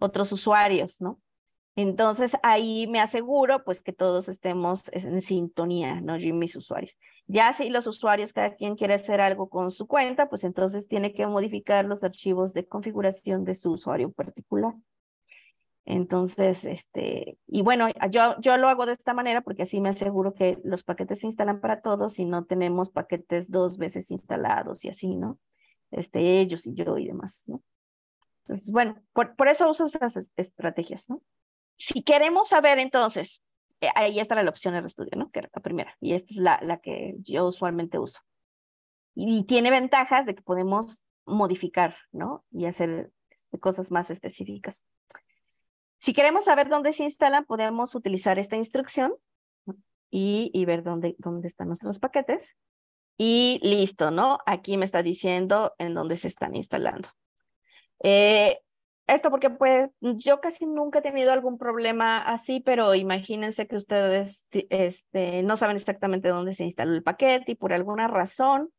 otros usuarios, ¿no? Entonces ahí me aseguro pues que todos estemos en sintonía, ¿no? Yo y mis usuarios. Ya si los usuarios, cada quien quiere hacer algo con su cuenta, pues entonces tiene que modificar los archivos de configuración de su usuario en particular. Entonces, este, y bueno, yo, yo lo hago de esta manera porque así me aseguro que los paquetes se instalan para todos y no tenemos paquetes dos veces instalados y así, ¿no? Este, ellos y yo y demás, ¿no? Entonces, bueno, por, eso uso esas estrategias, ¿no? Si queremos saber, entonces, eh, ahí está la opción de estudio, ¿no? Que era la primera, y esta es la, la que yo usualmente uso. Y, tiene ventajas de que podemos modificar, ¿no? Y hacer este, cosas más específicas. Si queremos saber dónde se instalan, podemos utilizar esta instrucción y, ver dónde, dónde están nuestros paquetes. Y listo, ¿no? Aquí me está diciendo en dónde se están instalando. Eh, esto porque pues yo casi nunca he tenido algún problema así, pero imagínense que ustedes este, no saben exactamente dónde se instaló el paquete y por alguna razón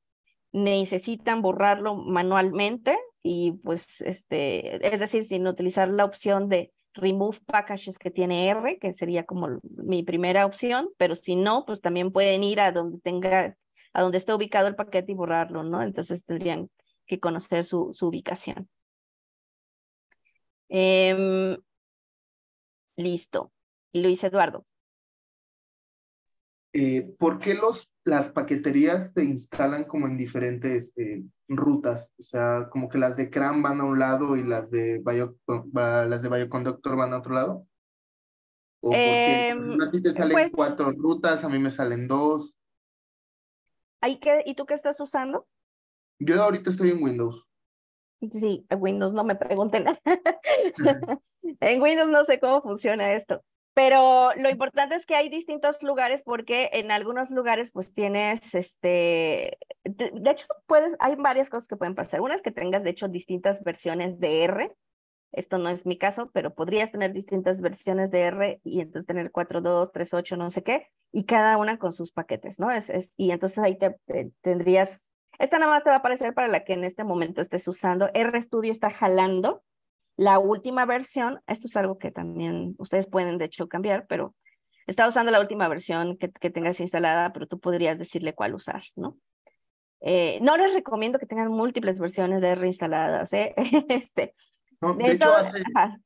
necesitan borrarlo manualmente y pues este, es decir, sin utilizar la opción de remove packages que tiene R, que sería como mi primera opción, pero si no, pues también pueden ir a donde tenga, a donde esté ubicado el paquete y borrarlo, ¿no? Entonces tendrían que conocer su, ubicación. Em, listo. Luis Eduardo. Eh, ¿por qué los, las paqueterías te instalan como en diferentes eh, rutas? O sea, como que las de CRAM van a un lado y las de, las de Bioconductor van a otro lado. a ti te em, salen pues cuatro rutas, a mí me salen dos? ¿Y, ¿Y tú qué estás usando? Yo ahorita estoy en Windows. Sí, en Windows no me pregunten. en Windows no sé cómo funciona esto. Pero lo importante es que hay distintos lugares porque en algunos lugares pues tienes, este, de, hecho puedes, hay varias cosas que pueden pasar. Una es que tengas de hecho distintas versiones de R, esto no es mi caso, pero podrías tener distintas versiones de R y entonces tener tres ocho no sé qué, y cada una con sus paquetes, ¿no? Es, es y entonces ahí te, tendrías, esta nada más te va a aparecer para la que en este momento estés usando. RStudio está jalando la última versión, esto es algo que también ustedes pueden de hecho cambiar, pero está usando la última versión que, tengas instalada, pero tú podrías decirle cuál usar, ¿no? Eh, no les recomiendo que tengan múltiples versiones de R instaladas, ¿eh? este, de, hecho, hace,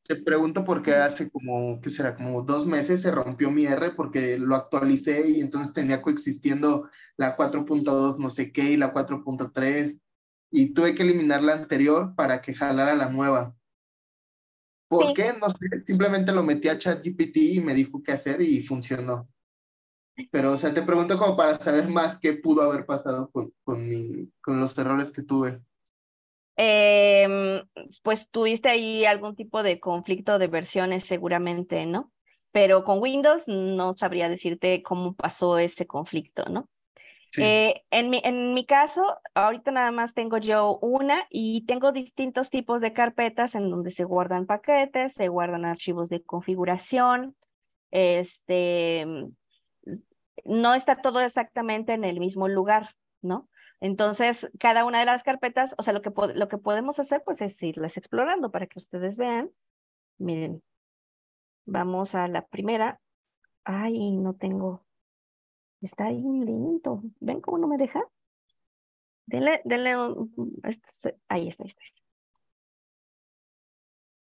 te pregunto por qué hace como, ¿qué será? Como dos meses se rompió mi R porque lo actualicé y entonces tenía coexistiendo la 4.2 no sé qué y la 4.3 y tuve que eliminar la anterior para que jalara la nueva. ¿Por qué? No sé, simplemente lo metí a ChatGPT y me dijo qué hacer y funcionó. Pero, o sea, te pregunto como para saber más qué pudo haber pasado con, mi, con los errores que tuve. Em, pues tuviste ahí algún tipo de conflicto de versiones seguramente, ¿no? Pero con Windows no sabría decirte cómo pasó ese conflicto, ¿no? Eh, en, mi, en mi caso, ahorita nada más tengo yo una y tengo distintos tipos de carpetas en donde se guardan paquetes, se guardan archivos de configuración. Este, mm, no está todo exactamente en el mismo lugar, ¿no? Entonces, cada una de las carpetas, o sea, lo que, lo que podemos hacer pues es irlas explorando para que ustedes vean. Miren, vamos a la primera. Ay, no tengo Está bien lindo. ¿Ven cómo no me deja? Denle, denle un... Este, ahí está, ahí está.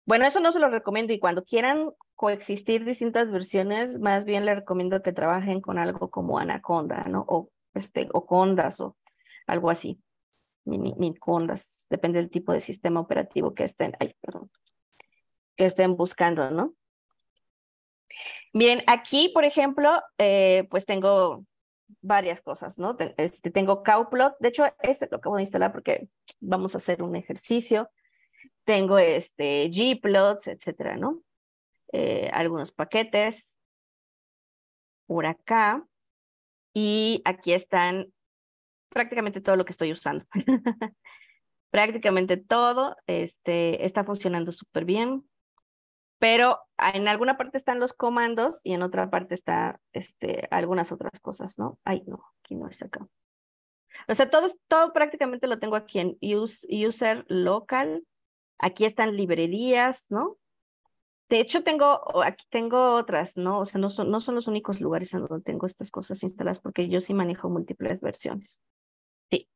Bueno, eso no se lo recomiendo y cuando quieran coexistir distintas versiones, más bien le recomiendo que trabajen con algo como Anaconda, ¿no? O, este, o Condas o algo así. Mini, Condas, depende del tipo de sistema operativo que estén, ay, que estén buscando, ¿no? Miren, aquí, por ejemplo, eh, pues tengo varias cosas, ¿no? Este, tengo cowplot, de hecho, este lo acabo de instalar porque vamos a hacer un ejercicio. Tengo este gplots, etcétera, ¿no? Eh, algunos paquetes por acá. Y aquí están prácticamente todo lo que estoy usando. prácticamente todo este, está funcionando súper bien pero en alguna parte están los comandos y en otra parte está este, algunas otras cosas, ¿no? Ay, no, aquí no es acá. O sea, todo, todo prácticamente lo tengo aquí en user local. Aquí están librerías, ¿no? De hecho, tengo, aquí tengo otras, ¿no? O sea, no son, no son los únicos lugares en donde tengo estas cosas instaladas porque yo sí manejo múltiples versiones. Sí.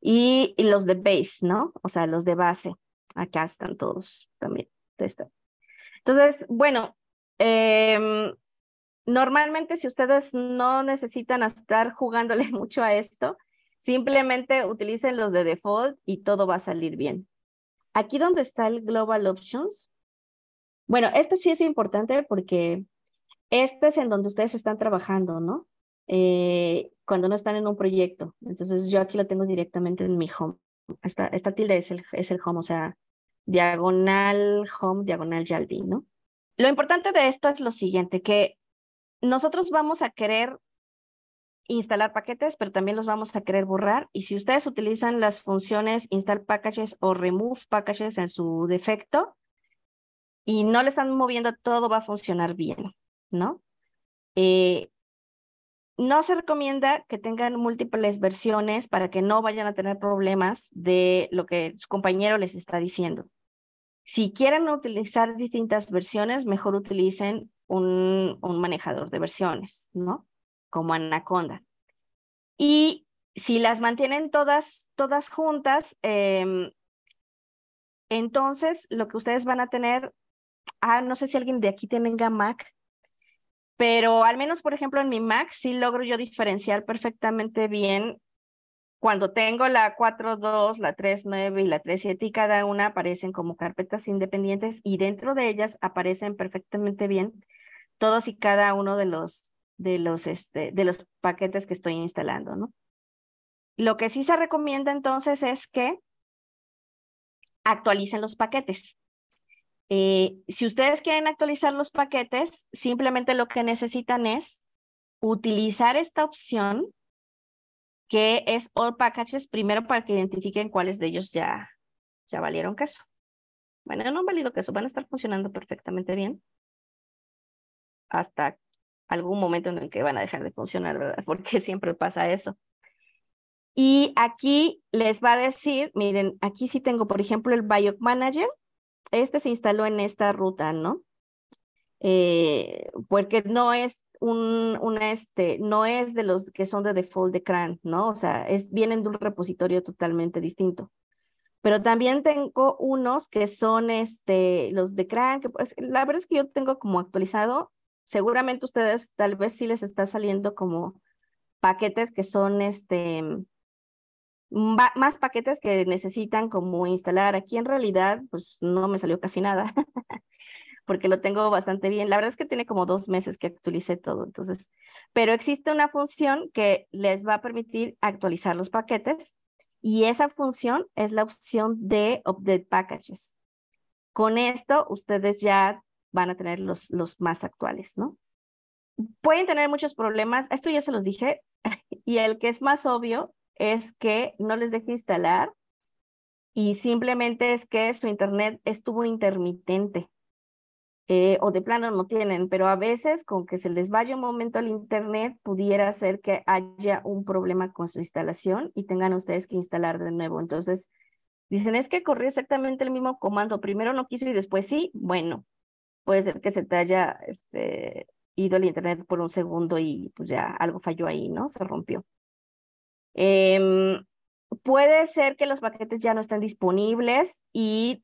Y, y los de base, ¿no? O sea, los de base. Acá están todos también. Está. Entonces, bueno, em, normalmente si ustedes no necesitan estar jugándole mucho a esto, simplemente utilicen los de default y todo va a salir bien. Aquí donde está el Global Options, bueno, este sí es importante porque este es en donde ustedes están trabajando, ¿no? Eh, cuando no están en un proyecto. Entonces yo aquí lo tengo directamente en mi home. Esta, esta tilde es el, es el home, o sea, diagonal home, diagonal Yalvi, ¿no? Lo importante de esto es lo siguiente, que nosotros vamos a querer instalar paquetes, pero también los vamos a querer borrar. Y si ustedes utilizan las funciones install packages o remove packages en su defecto y no le están moviendo, todo va a funcionar bien, ¿no? Eh, no se recomienda que tengan múltiples versiones para que no vayan a tener problemas de lo que su compañero les está diciendo. Si quieren utilizar distintas versiones, mejor utilicen un, manejador de versiones, ¿no? Como Anaconda. Y si las mantienen todas, todas juntas, em, entonces lo que ustedes van a tener, ah, no sé si alguien de aquí tenga Mac, pero al menos, por ejemplo, en mi Mac sí logro yo diferenciar perfectamente bien cuando tengo la 4.2, la 3.9 y la 3.7 y cada una aparecen como carpetas independientes y dentro de ellas aparecen perfectamente bien todos y cada uno de los, de los, este, de los paquetes que estoy instalando, ¿no? Lo que sí se recomienda entonces es que actualicen los paquetes. Eh, si ustedes quieren actualizar los paquetes, simplemente lo que necesitan es utilizar esta opción que es All Packages, primero para que identifiquen cuáles de ellos ya, ya valieron caso. Bueno, no han valido caso. van a estar funcionando perfectamente bien hasta algún momento en el que van a dejar de funcionar, ¿verdad? Porque siempre pasa eso. Y aquí les va a decir, miren, aquí sí tengo, por ejemplo, el Biomanager. Manager, este se instaló en esta ruta, ¿no? Eh, porque no es un, este, no es de los que son de default de CRAN, ¿no? O sea, es, vienen de un repositorio totalmente distinto. Pero también tengo unos que son este, los de CRAN, que pues, la verdad es que yo tengo como actualizado, seguramente ustedes tal vez sí les está saliendo como paquetes que son este, más paquetes que necesitan como instalar. Aquí en realidad, pues no me salió casi nada, porque lo tengo bastante bien. La verdad es que tiene como dos meses que actualicé todo, entonces, pero existe una función que les va a permitir actualizar los paquetes y esa función es la opción de Update Packages. Con esto, ustedes ya van a tener los, los más actuales, ¿no? Pueden tener muchos problemas, esto ya se los dije, y el que es más obvio es que no les deje instalar y simplemente es que su internet estuvo intermitente. Eh, o de plano no tienen, pero a veces con que se les vaya un momento al internet pudiera ser que haya un problema con su instalación y tengan ustedes que instalar de nuevo. Entonces, dicen, es que corrió exactamente el mismo comando, primero no quiso y después sí, bueno, puede ser que se te haya este, ido el internet por un segundo y pues ya algo falló ahí, ¿no? Se rompió. Em, puede ser que los paquetes ya no estén disponibles y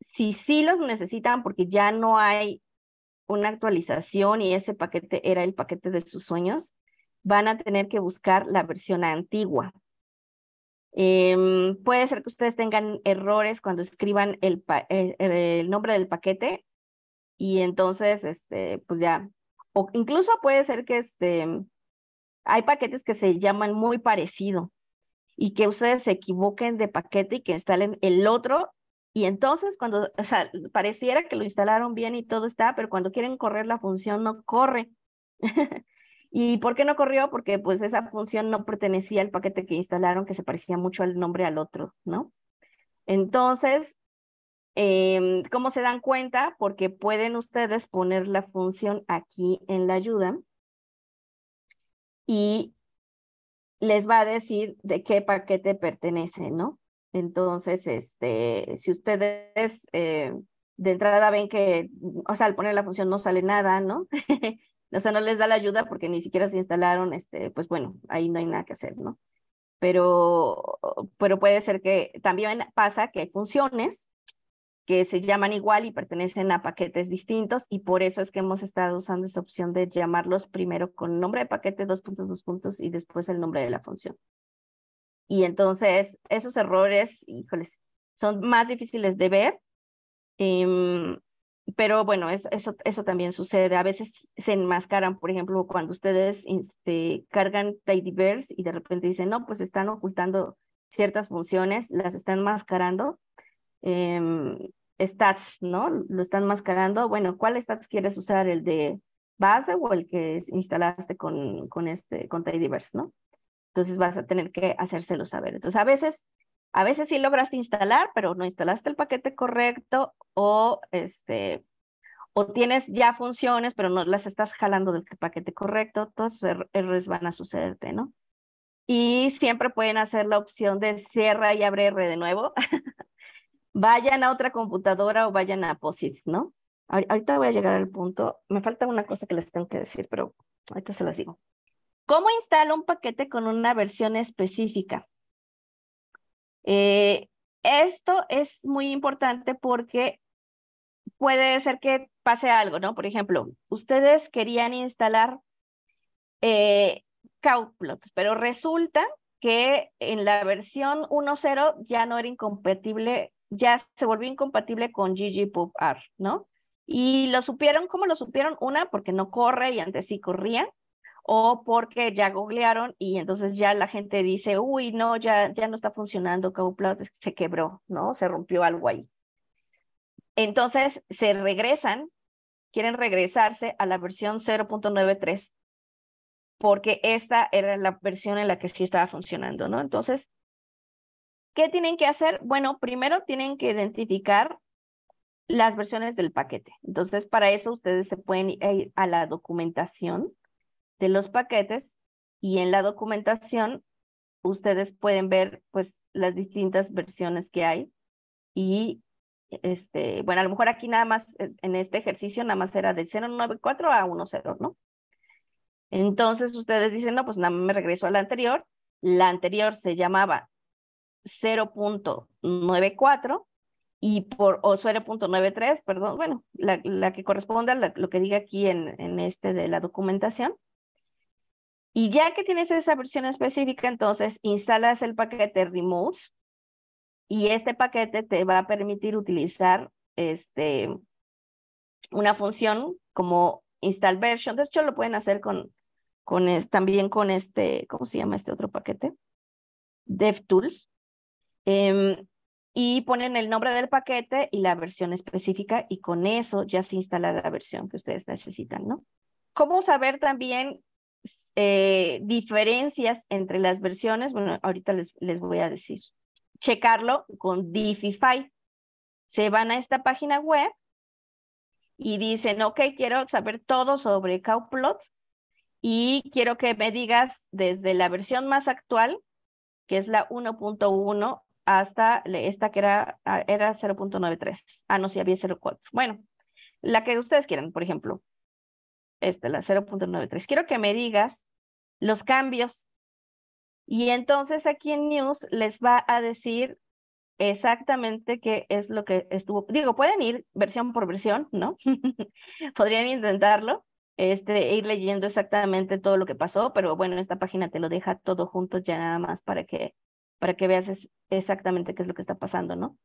si sí los necesitan porque ya no hay una actualización y ese paquete era el paquete de sus sueños, van a tener que buscar la versión antigua. Em, puede ser que ustedes tengan errores cuando escriban eh, el, nombre del paquete y entonces, este, pues ya, o incluso puede ser que este, hay paquetes que se llaman muy parecido y que ustedes se equivoquen de paquete y que instalen el otro. Y entonces cuando, o sea, pareciera que lo instalaron bien y todo está, pero cuando quieren correr la función no corre. ¿Y por qué no corrió? Porque pues esa función no pertenecía al paquete que instalaron, que se parecía mucho al nombre al otro, ¿no? Entonces, em, ¿cómo se dan cuenta? Porque pueden ustedes poner la función aquí en la ayuda y les va a decir de qué paquete pertenece, ¿no? Entonces, este, si ustedes eh, de entrada ven que, o sea, al poner la función no sale nada, ¿no? o sea, no les da la ayuda porque ni siquiera se instalaron, este, pues bueno, ahí no hay nada que hacer, ¿no? Pero, pero puede ser que también pasa que hay funciones que se llaman igual y pertenecen a paquetes distintos y por eso es que hemos estado usando esta opción de llamarlos primero con nombre de paquete, dos puntos, dos puntos y después el nombre de la función. Y entonces esos errores, híjoles, son más difíciles de ver, em, pero bueno, eso, eso, eso, también sucede. A veces se enmascaran, por ejemplo, cuando ustedes este, cargan tidyverse y de repente dicen, no, pues están ocultando ciertas funciones, las están mascarando. Em, stats, ¿no? Lo están mascarando. Bueno, ¿cuál stats quieres usar? ¿El de base o el que instalaste con, este, con Tidyverse, ¿no? Entonces vas a tener que hacérselo saber. Entonces, a veces, a veces sí lograste instalar, pero no instalaste el paquete correcto o este o tienes ya funciones, pero no las estás jalando del paquete correcto, todos errores van a sucederte, ¿no? Y siempre pueden hacer la opción de cierra y abre R de nuevo. vayan a otra computadora o vayan a POSIT, ¿no? Ahorita voy a llegar al punto. Me falta una cosa que les tengo que decir, pero ahorita se las digo. ¿Cómo instalo un paquete con una versión específica? Eh, esto es muy importante porque puede ser que pase algo, ¿no? Por ejemplo, ustedes querían instalar eh, pero resulta que en la versión 1.0 ya no era incompatible ya se volvió incompatible con ggpubr, ¿no? Y lo supieron, ¿cómo lo supieron? Una, porque no corre y antes sí corría, o porque ya googlearon y entonces ya la gente dice, uy, no, ya, ya no está funcionando, Cowplot se quebró, ¿no? Se rompió algo ahí. Entonces se regresan, quieren regresarse a la versión 0.93 porque esta era la versión en la que sí estaba funcionando, ¿no? Entonces, ¿Qué tienen que hacer? Bueno, primero tienen que identificar las versiones del paquete. Entonces, para eso ustedes se pueden ir a la documentación de los paquetes y en la documentación ustedes pueden ver pues las distintas versiones que hay y este, bueno, a lo mejor aquí nada más en este ejercicio nada más era del 094 a 10, ¿no? Entonces ustedes dicen, no, pues nada más me regreso a la anterior. La anterior se llamaba 0.94 y por, o 0.93, perdón, bueno, la, que corresponda a lo que diga aquí en, en este de la documentación. Y ya que tienes esa versión específica, entonces instalas el paquete Remotes y este paquete te va a permitir utilizar este, una función como install version. De hecho, lo pueden hacer con, con también con este, ¿cómo se llama este otro paquete? DevTools. Em, y ponen el nombre del paquete y la versión específica y con eso ya se instala la versión que ustedes necesitan, ¿no? ¿Cómo saber también eh, diferencias entre las versiones? Bueno, ahorita les, voy a decir. Checarlo con Diffify. Se van a esta página web y dicen, ok, quiero saber todo sobre Cowplot y quiero que me digas desde la versión más actual, que es la 1.1 hasta esta que era, ah, era 0.93. Ah, no, sí, había 0.4. Bueno, la que ustedes quieran, por ejemplo, esta, la 0.93. Quiero que me digas los cambios. Y entonces aquí en News les va a decir exactamente qué es lo que estuvo. Digo, pueden ir versión por versión, ¿no? Podrían intentarlo, este, ir leyendo exactamente todo lo que pasó, pero bueno, esta página te lo deja todo junto ya nada más para que para que veas exactamente qué es lo que está pasando, ¿no?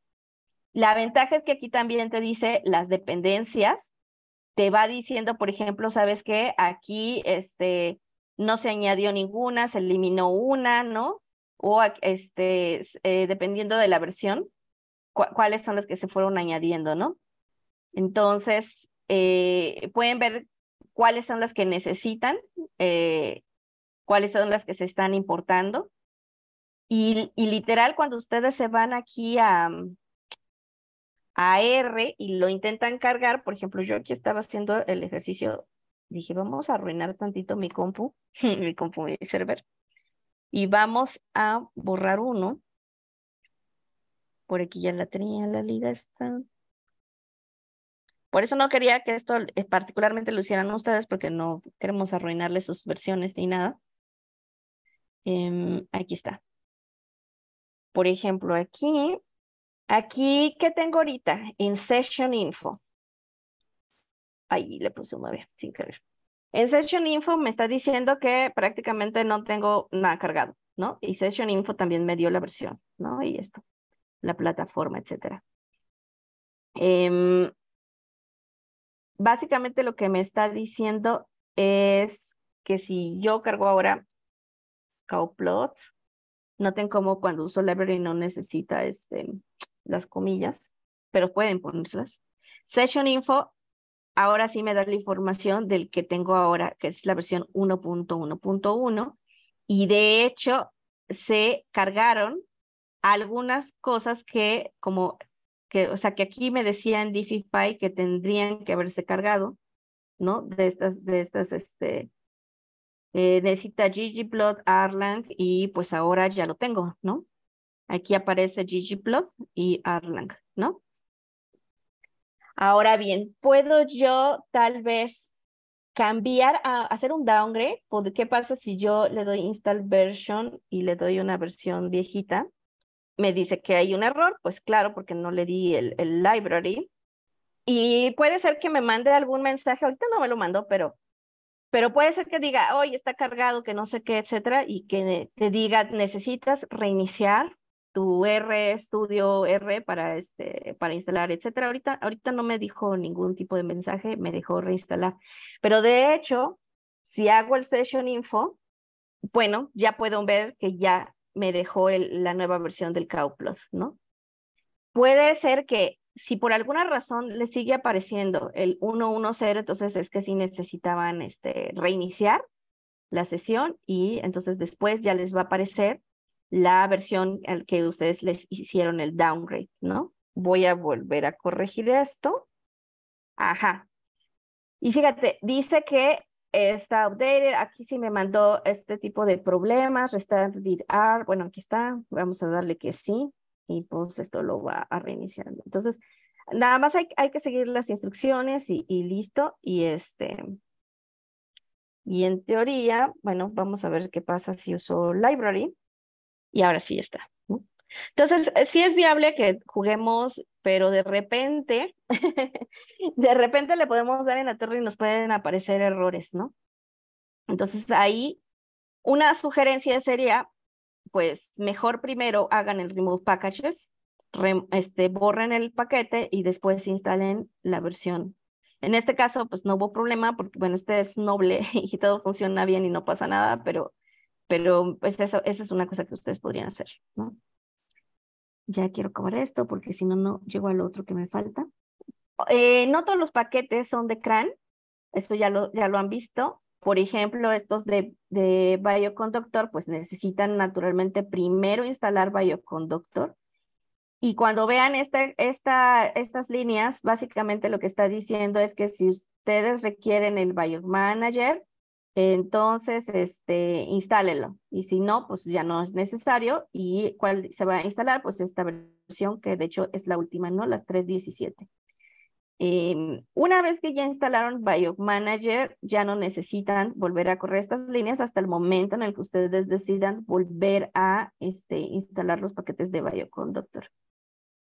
La ventaja es que aquí también te dice las dependencias, te va diciendo, por ejemplo, sabes que aquí este, no se añadió ninguna, se eliminó una, ¿no? O este, eh, dependiendo de la versión, cuáles son las que se fueron añadiendo, ¿no? Entonces, eh, pueden ver cuáles son las que necesitan, eh, cuáles son las que se están importando y, literal, cuando ustedes se van aquí a, a R y lo intentan cargar, por ejemplo, yo aquí estaba haciendo el ejercicio, dije, vamos a arruinar tantito mi compu, mi compu, server, y vamos a borrar uno. Por aquí ya la tenía la liga está. Por eso no quería que esto eh, particularmente lo hicieran ustedes, porque no queremos arruinarles sus versiones ni nada. Em, aquí está. Por ejemplo, aquí, aquí, ¿qué tengo ahorita? En Session Info. Ahí le puse una vez sin querer. En Session Info me está diciendo que prácticamente no tengo nada cargado, ¿no? Y Session Info también me dio la versión, ¿no? Y esto, la plataforma, etcétera. Em, básicamente lo que me está diciendo es que si yo cargo ahora cowplot, Noten cómo cuando uso library no necesita este, las comillas, pero pueden ponérselas. Session info, ahora sí me da la información del que tengo ahora, que es la versión 1.1.1. Y de hecho, se cargaron algunas cosas que como que, o sea, que aquí me decían Diffify que tendrían que haberse cargado, ¿no? De estas, de estas, este, eh, necesita ggplot, arlang y pues ahora ya lo tengo, ¿no? Aquí aparece ggplot y arlang, ¿no? Ahora bien, ¿puedo yo tal vez cambiar a hacer un downgrade? ¿Qué pasa si yo le doy install version y le doy una versión viejita? Me dice que hay un error, pues claro, porque no le di el, el library. Y puede ser que me mande algún mensaje, ahorita no me lo mandó, pero pero puede ser que diga, hoy está cargado, que no sé qué, etcétera, y que te diga, necesitas reiniciar tu R, estudio R para, este, para instalar, etcétera. Ahorita, ahorita no me dijo ningún tipo de mensaje, me dejó reinstalar. Pero de hecho, si hago el session info, bueno, ya puedo ver que ya me dejó la nueva versión del Cowplot, ¿no? Puede ser que si por alguna razón les sigue apareciendo el 110, entonces es que sí necesitaban este, reiniciar la sesión y entonces después ya les va a aparecer la versión al que ustedes les hicieron el downgrade, ¿no? Voy a volver a corregir esto. Ajá. Y fíjate, dice que está updated, aquí sí me mandó este tipo de problemas, restart are. bueno, aquí está, vamos a darle que sí, y pues esto lo va a reiniciar. Entonces, nada más hay, que seguir las instrucciones y, listo. Y este, y en teoría, bueno, vamos a ver qué pasa si uso library. Y ahora sí está. Entonces, eh, sí es viable que juguemos, pero de repente, de repente le podemos dar en la torre y nos pueden aparecer errores, ¿no? Entonces ahí una sugerencia sería pues mejor primero hagan el remove packages, este, borren el paquete y después instalen la versión. En este caso, pues no hubo problema porque, bueno, este es noble y todo funciona bien y no pasa nada, pero, pero pues es una cosa que ustedes podrían hacer, Ya quiero acabar esto porque si no, no llego al otro que me falta. Eh, no todos los paquetes son de CRAN, esto ya lo, ya lo han visto, por ejemplo, estos de, bioconductor, pues necesitan naturalmente primero instalar bioconductor. Y cuando vean esta, esta, estas líneas, básicamente lo que está diciendo es que si ustedes requieren el biomanager, entonces este, instálenlo. Y si no, pues ya no es necesario. ¿Y cuál se va a instalar? Pues esta versión, que de hecho es la última, ¿no? La 317. Em, una vez que ya instalaron BioManager, ya no necesitan volver a correr estas líneas hasta el momento en el que ustedes decidan volver a este, instalar los paquetes de BioConductor.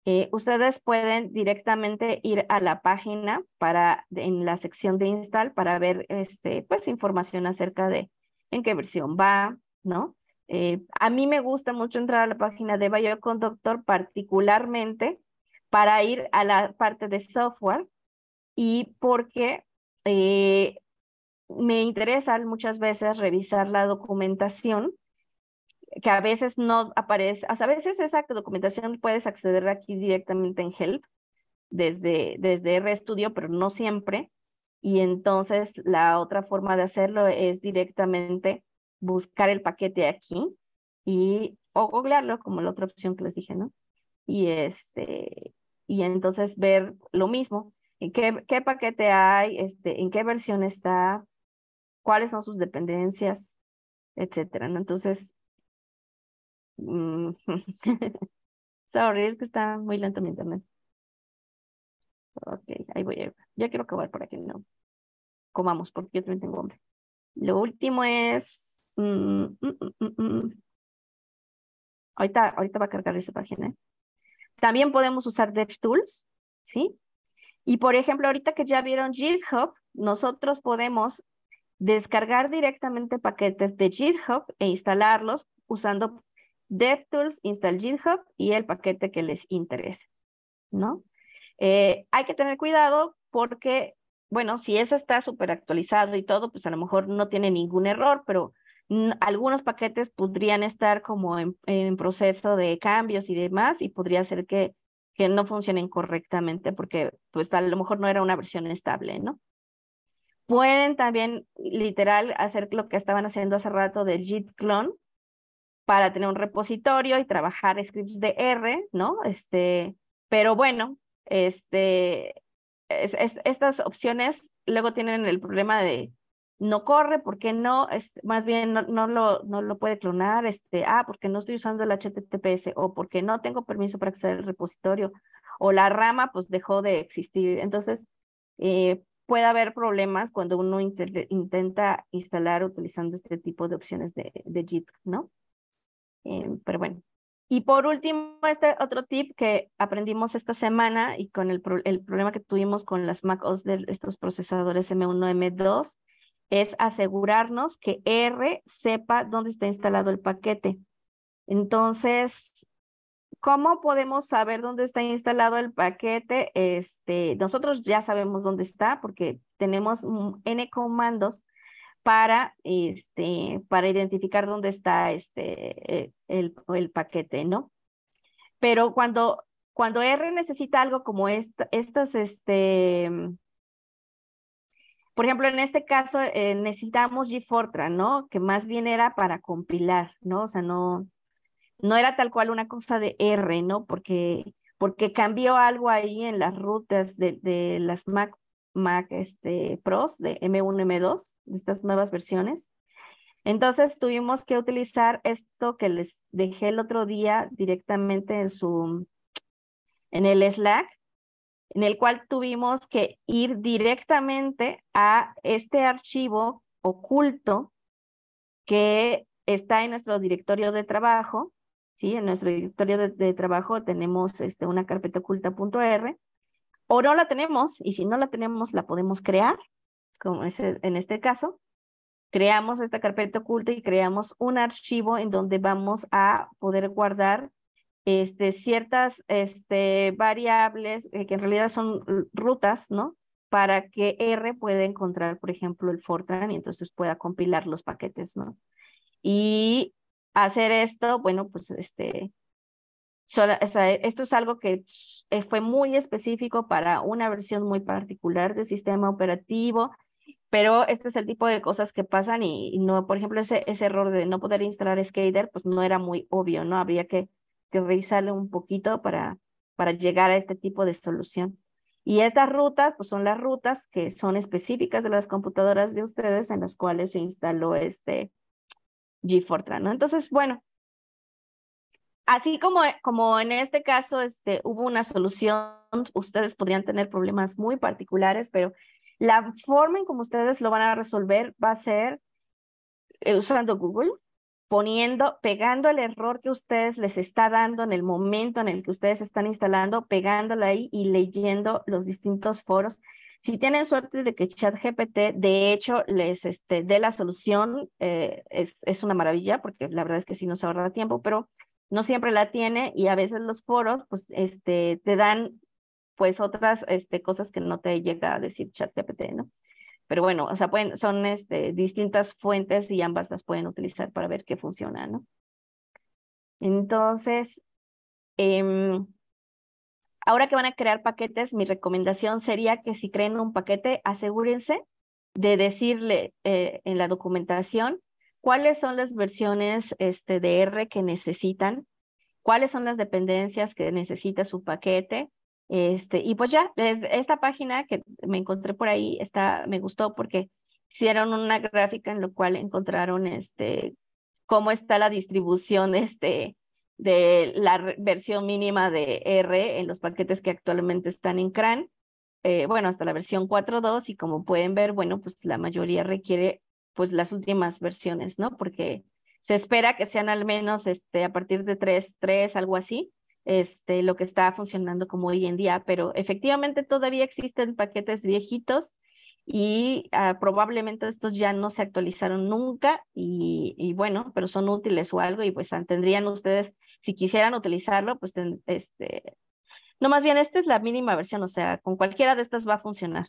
Eh, ustedes pueden directamente ir a la página para, en la sección de install para ver este, pues, información acerca de en qué versión va, ¿no? Eh, a mí me gusta mucho entrar a la página de BioConductor particularmente para ir a la parte de software y porque eh, me interesa muchas veces revisar la documentación que a veces no aparece, o sea, a veces esa documentación puedes acceder aquí directamente en Help desde, desde RStudio, pero no siempre. Y entonces la otra forma de hacerlo es directamente buscar el paquete aquí y o googlearlo, como la otra opción que les dije, ¿no? Y este, y entonces ver lo mismo, en qué, qué paquete hay, este, en qué versión está, cuáles son sus dependencias, etcétera. Entonces, mm, sorry, es que está muy lento mi internet. Ok, ahí voy. Ya quiero acabar para que no. Comamos, porque yo también tengo hambre. Lo último es. Mm, mm, ahorita, ahorita va a cargar esa página. ¿eh? También podemos usar DevTools, ¿sí? Y por ejemplo, ahorita que ya vieron GitHub, nosotros podemos descargar directamente paquetes de GitHub e instalarlos usando DevTools, install GitHub y el paquete que les interese, ¿no? Eh, hay que tener cuidado porque, bueno, si ese está súper actualizado y todo, pues a lo mejor no tiene ningún error, pero algunos paquetes podrían estar como en, proceso de cambios y demás y podría ser que, que no funcionen correctamente porque pues a lo mejor no era una versión estable, ¿no? Pueden también literal hacer lo que estaban haciendo hace rato del JIT clone para tener un repositorio y trabajar scripts de R, ¿no? Este, pero bueno, este, estas opciones luego tienen el problema de no corre, porque no, es, este, más bien no, no, lo, no lo puede clonar, este, ah, porque no estoy usando el HTTPS o porque no tengo permiso para acceder al repositorio o la rama pues dejó de existir. Entonces, eh, puede haber problemas cuando uno intenta instalar utilizando este tipo de opciones de, de JIT, ¿no? Em, pero bueno. Y por último, este otro tip que aprendimos esta semana y con el, el problema que tuvimos con las Mac OS de estos procesadores M1, M2, es asegurarnos que R sepa dónde está instalado el paquete. Entonces, ¿cómo podemos saber dónde está instalado el paquete? Este, nosotros ya sabemos dónde está porque tenemos N comandos para, este, para identificar dónde está este, el, el paquete, ¿no? Pero cuando, cuando R necesita algo como esta, estas, este, por ejemplo, en este caso eh, necesitamos GFortran, ¿no? Que más bien era para compilar, ¿no? O sea, no, no era tal cual una cosa de R, ¿no? Porque, porque cambió algo ahí en las rutas de, las Mac, Mac este, Pros, de M1, M2, de estas nuevas versiones. Entonces tuvimos que utilizar esto que les dejé el otro día directamente en su en el Slack, en el cual tuvimos que ir directamente a este archivo oculto que está en nuestro directorio de trabajo, ¿sí? En nuestro directorio de, trabajo tenemos este, una carpeta oculta.r, o no la tenemos, y si no la tenemos, la podemos crear, como es e, en este caso. Creamos esta carpeta oculta y creamos un archivo en donde vamos a poder guardar este, ciertas este, variables eh, que en realidad son rutas, ¿no? Para que R pueda encontrar, por ejemplo, el Fortran y entonces pueda compilar los paquetes, ¿no? Y hacer esto, bueno, pues este, o sea, esto es algo que eh, fue muy específico para una versión muy particular de sistema operativo, pero este es el tipo de cosas que pasan y, y no, por ejemplo, ese, ese error de no poder instalar Skater, pues no era muy obvio, ¿no? Habría que que un poquito para, para llegar a este tipo de solución. Y estas rutas, pues son las rutas que son específicas de las computadoras de ustedes en las cuales se instaló este Gfortran, ¿no? Entonces, bueno, así como, como en este caso este, hubo una solución, ustedes podrían tener problemas muy particulares, pero la forma en como ustedes lo van a resolver va a ser eh, usando Google, poniendo, pegando el error que ustedes les está dando en el momento en el que ustedes están instalando, pegándola ahí y leyendo los distintos foros. Si tienen suerte de que ChatGPT, de hecho, les este, dé la solución, eh, es, una maravilla, porque la verdad es que sí nos ahorra tiempo, pero no siempre la tiene y a veces los foros, pues, este, te dan, pues, otras este, cosas que no te llega a decir ChatGPT, ¿no? Pero bueno, o sea, pueden, son este, distintas fuentes y ambas las pueden utilizar para ver qué funciona, ¿no? Entonces, em, ahora que van a crear paquetes, mi recomendación sería que si creen un paquete, asegúrense de decirle eh, en la documentación cuáles son las versiones este, de R que necesitan, cuáles son las dependencias que necesita su paquete, este, y pues ya, esta página que me encontré por ahí está, me gustó porque hicieron una gráfica en la cual encontraron este, cómo está la distribución este, de la versión mínima de R en los paquetes que actualmente están en CRAN. Eh, bueno, hasta la versión 4.2 y como pueden ver, bueno, pues la mayoría requiere pues las últimas versiones, ¿no? Porque se espera que sean al menos este, a partir de 3.3, algo así, este, lo que está funcionando como hoy en día, pero efectivamente todavía existen paquetes viejitos y ah, probablemente estos ya no se actualizaron nunca y, y, bueno, pero son útiles o algo y pues tendrían ustedes, si quisieran utilizarlo, pues este, no más bien esta es la mínima versión, o sea, con cualquiera de estas va a funcionar.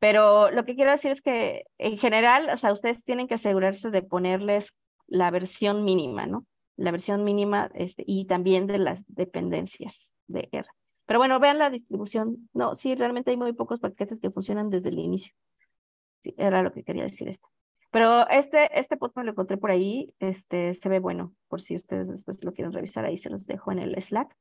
Pero lo que quiero decir es que en general, o sea, ustedes tienen que asegurarse de ponerles la versión mínima, ¿no? la versión mínima este, y también de las dependencias de R. Pero bueno, vean la distribución. No, sí, realmente hay muy pocos paquetes que funcionan desde el inicio. era lo que quería decir esto. Pero este, este post me lo encontré por ahí. Este, se ve bueno, por si ustedes después lo quieren revisar, ahí se los dejo en el Slack.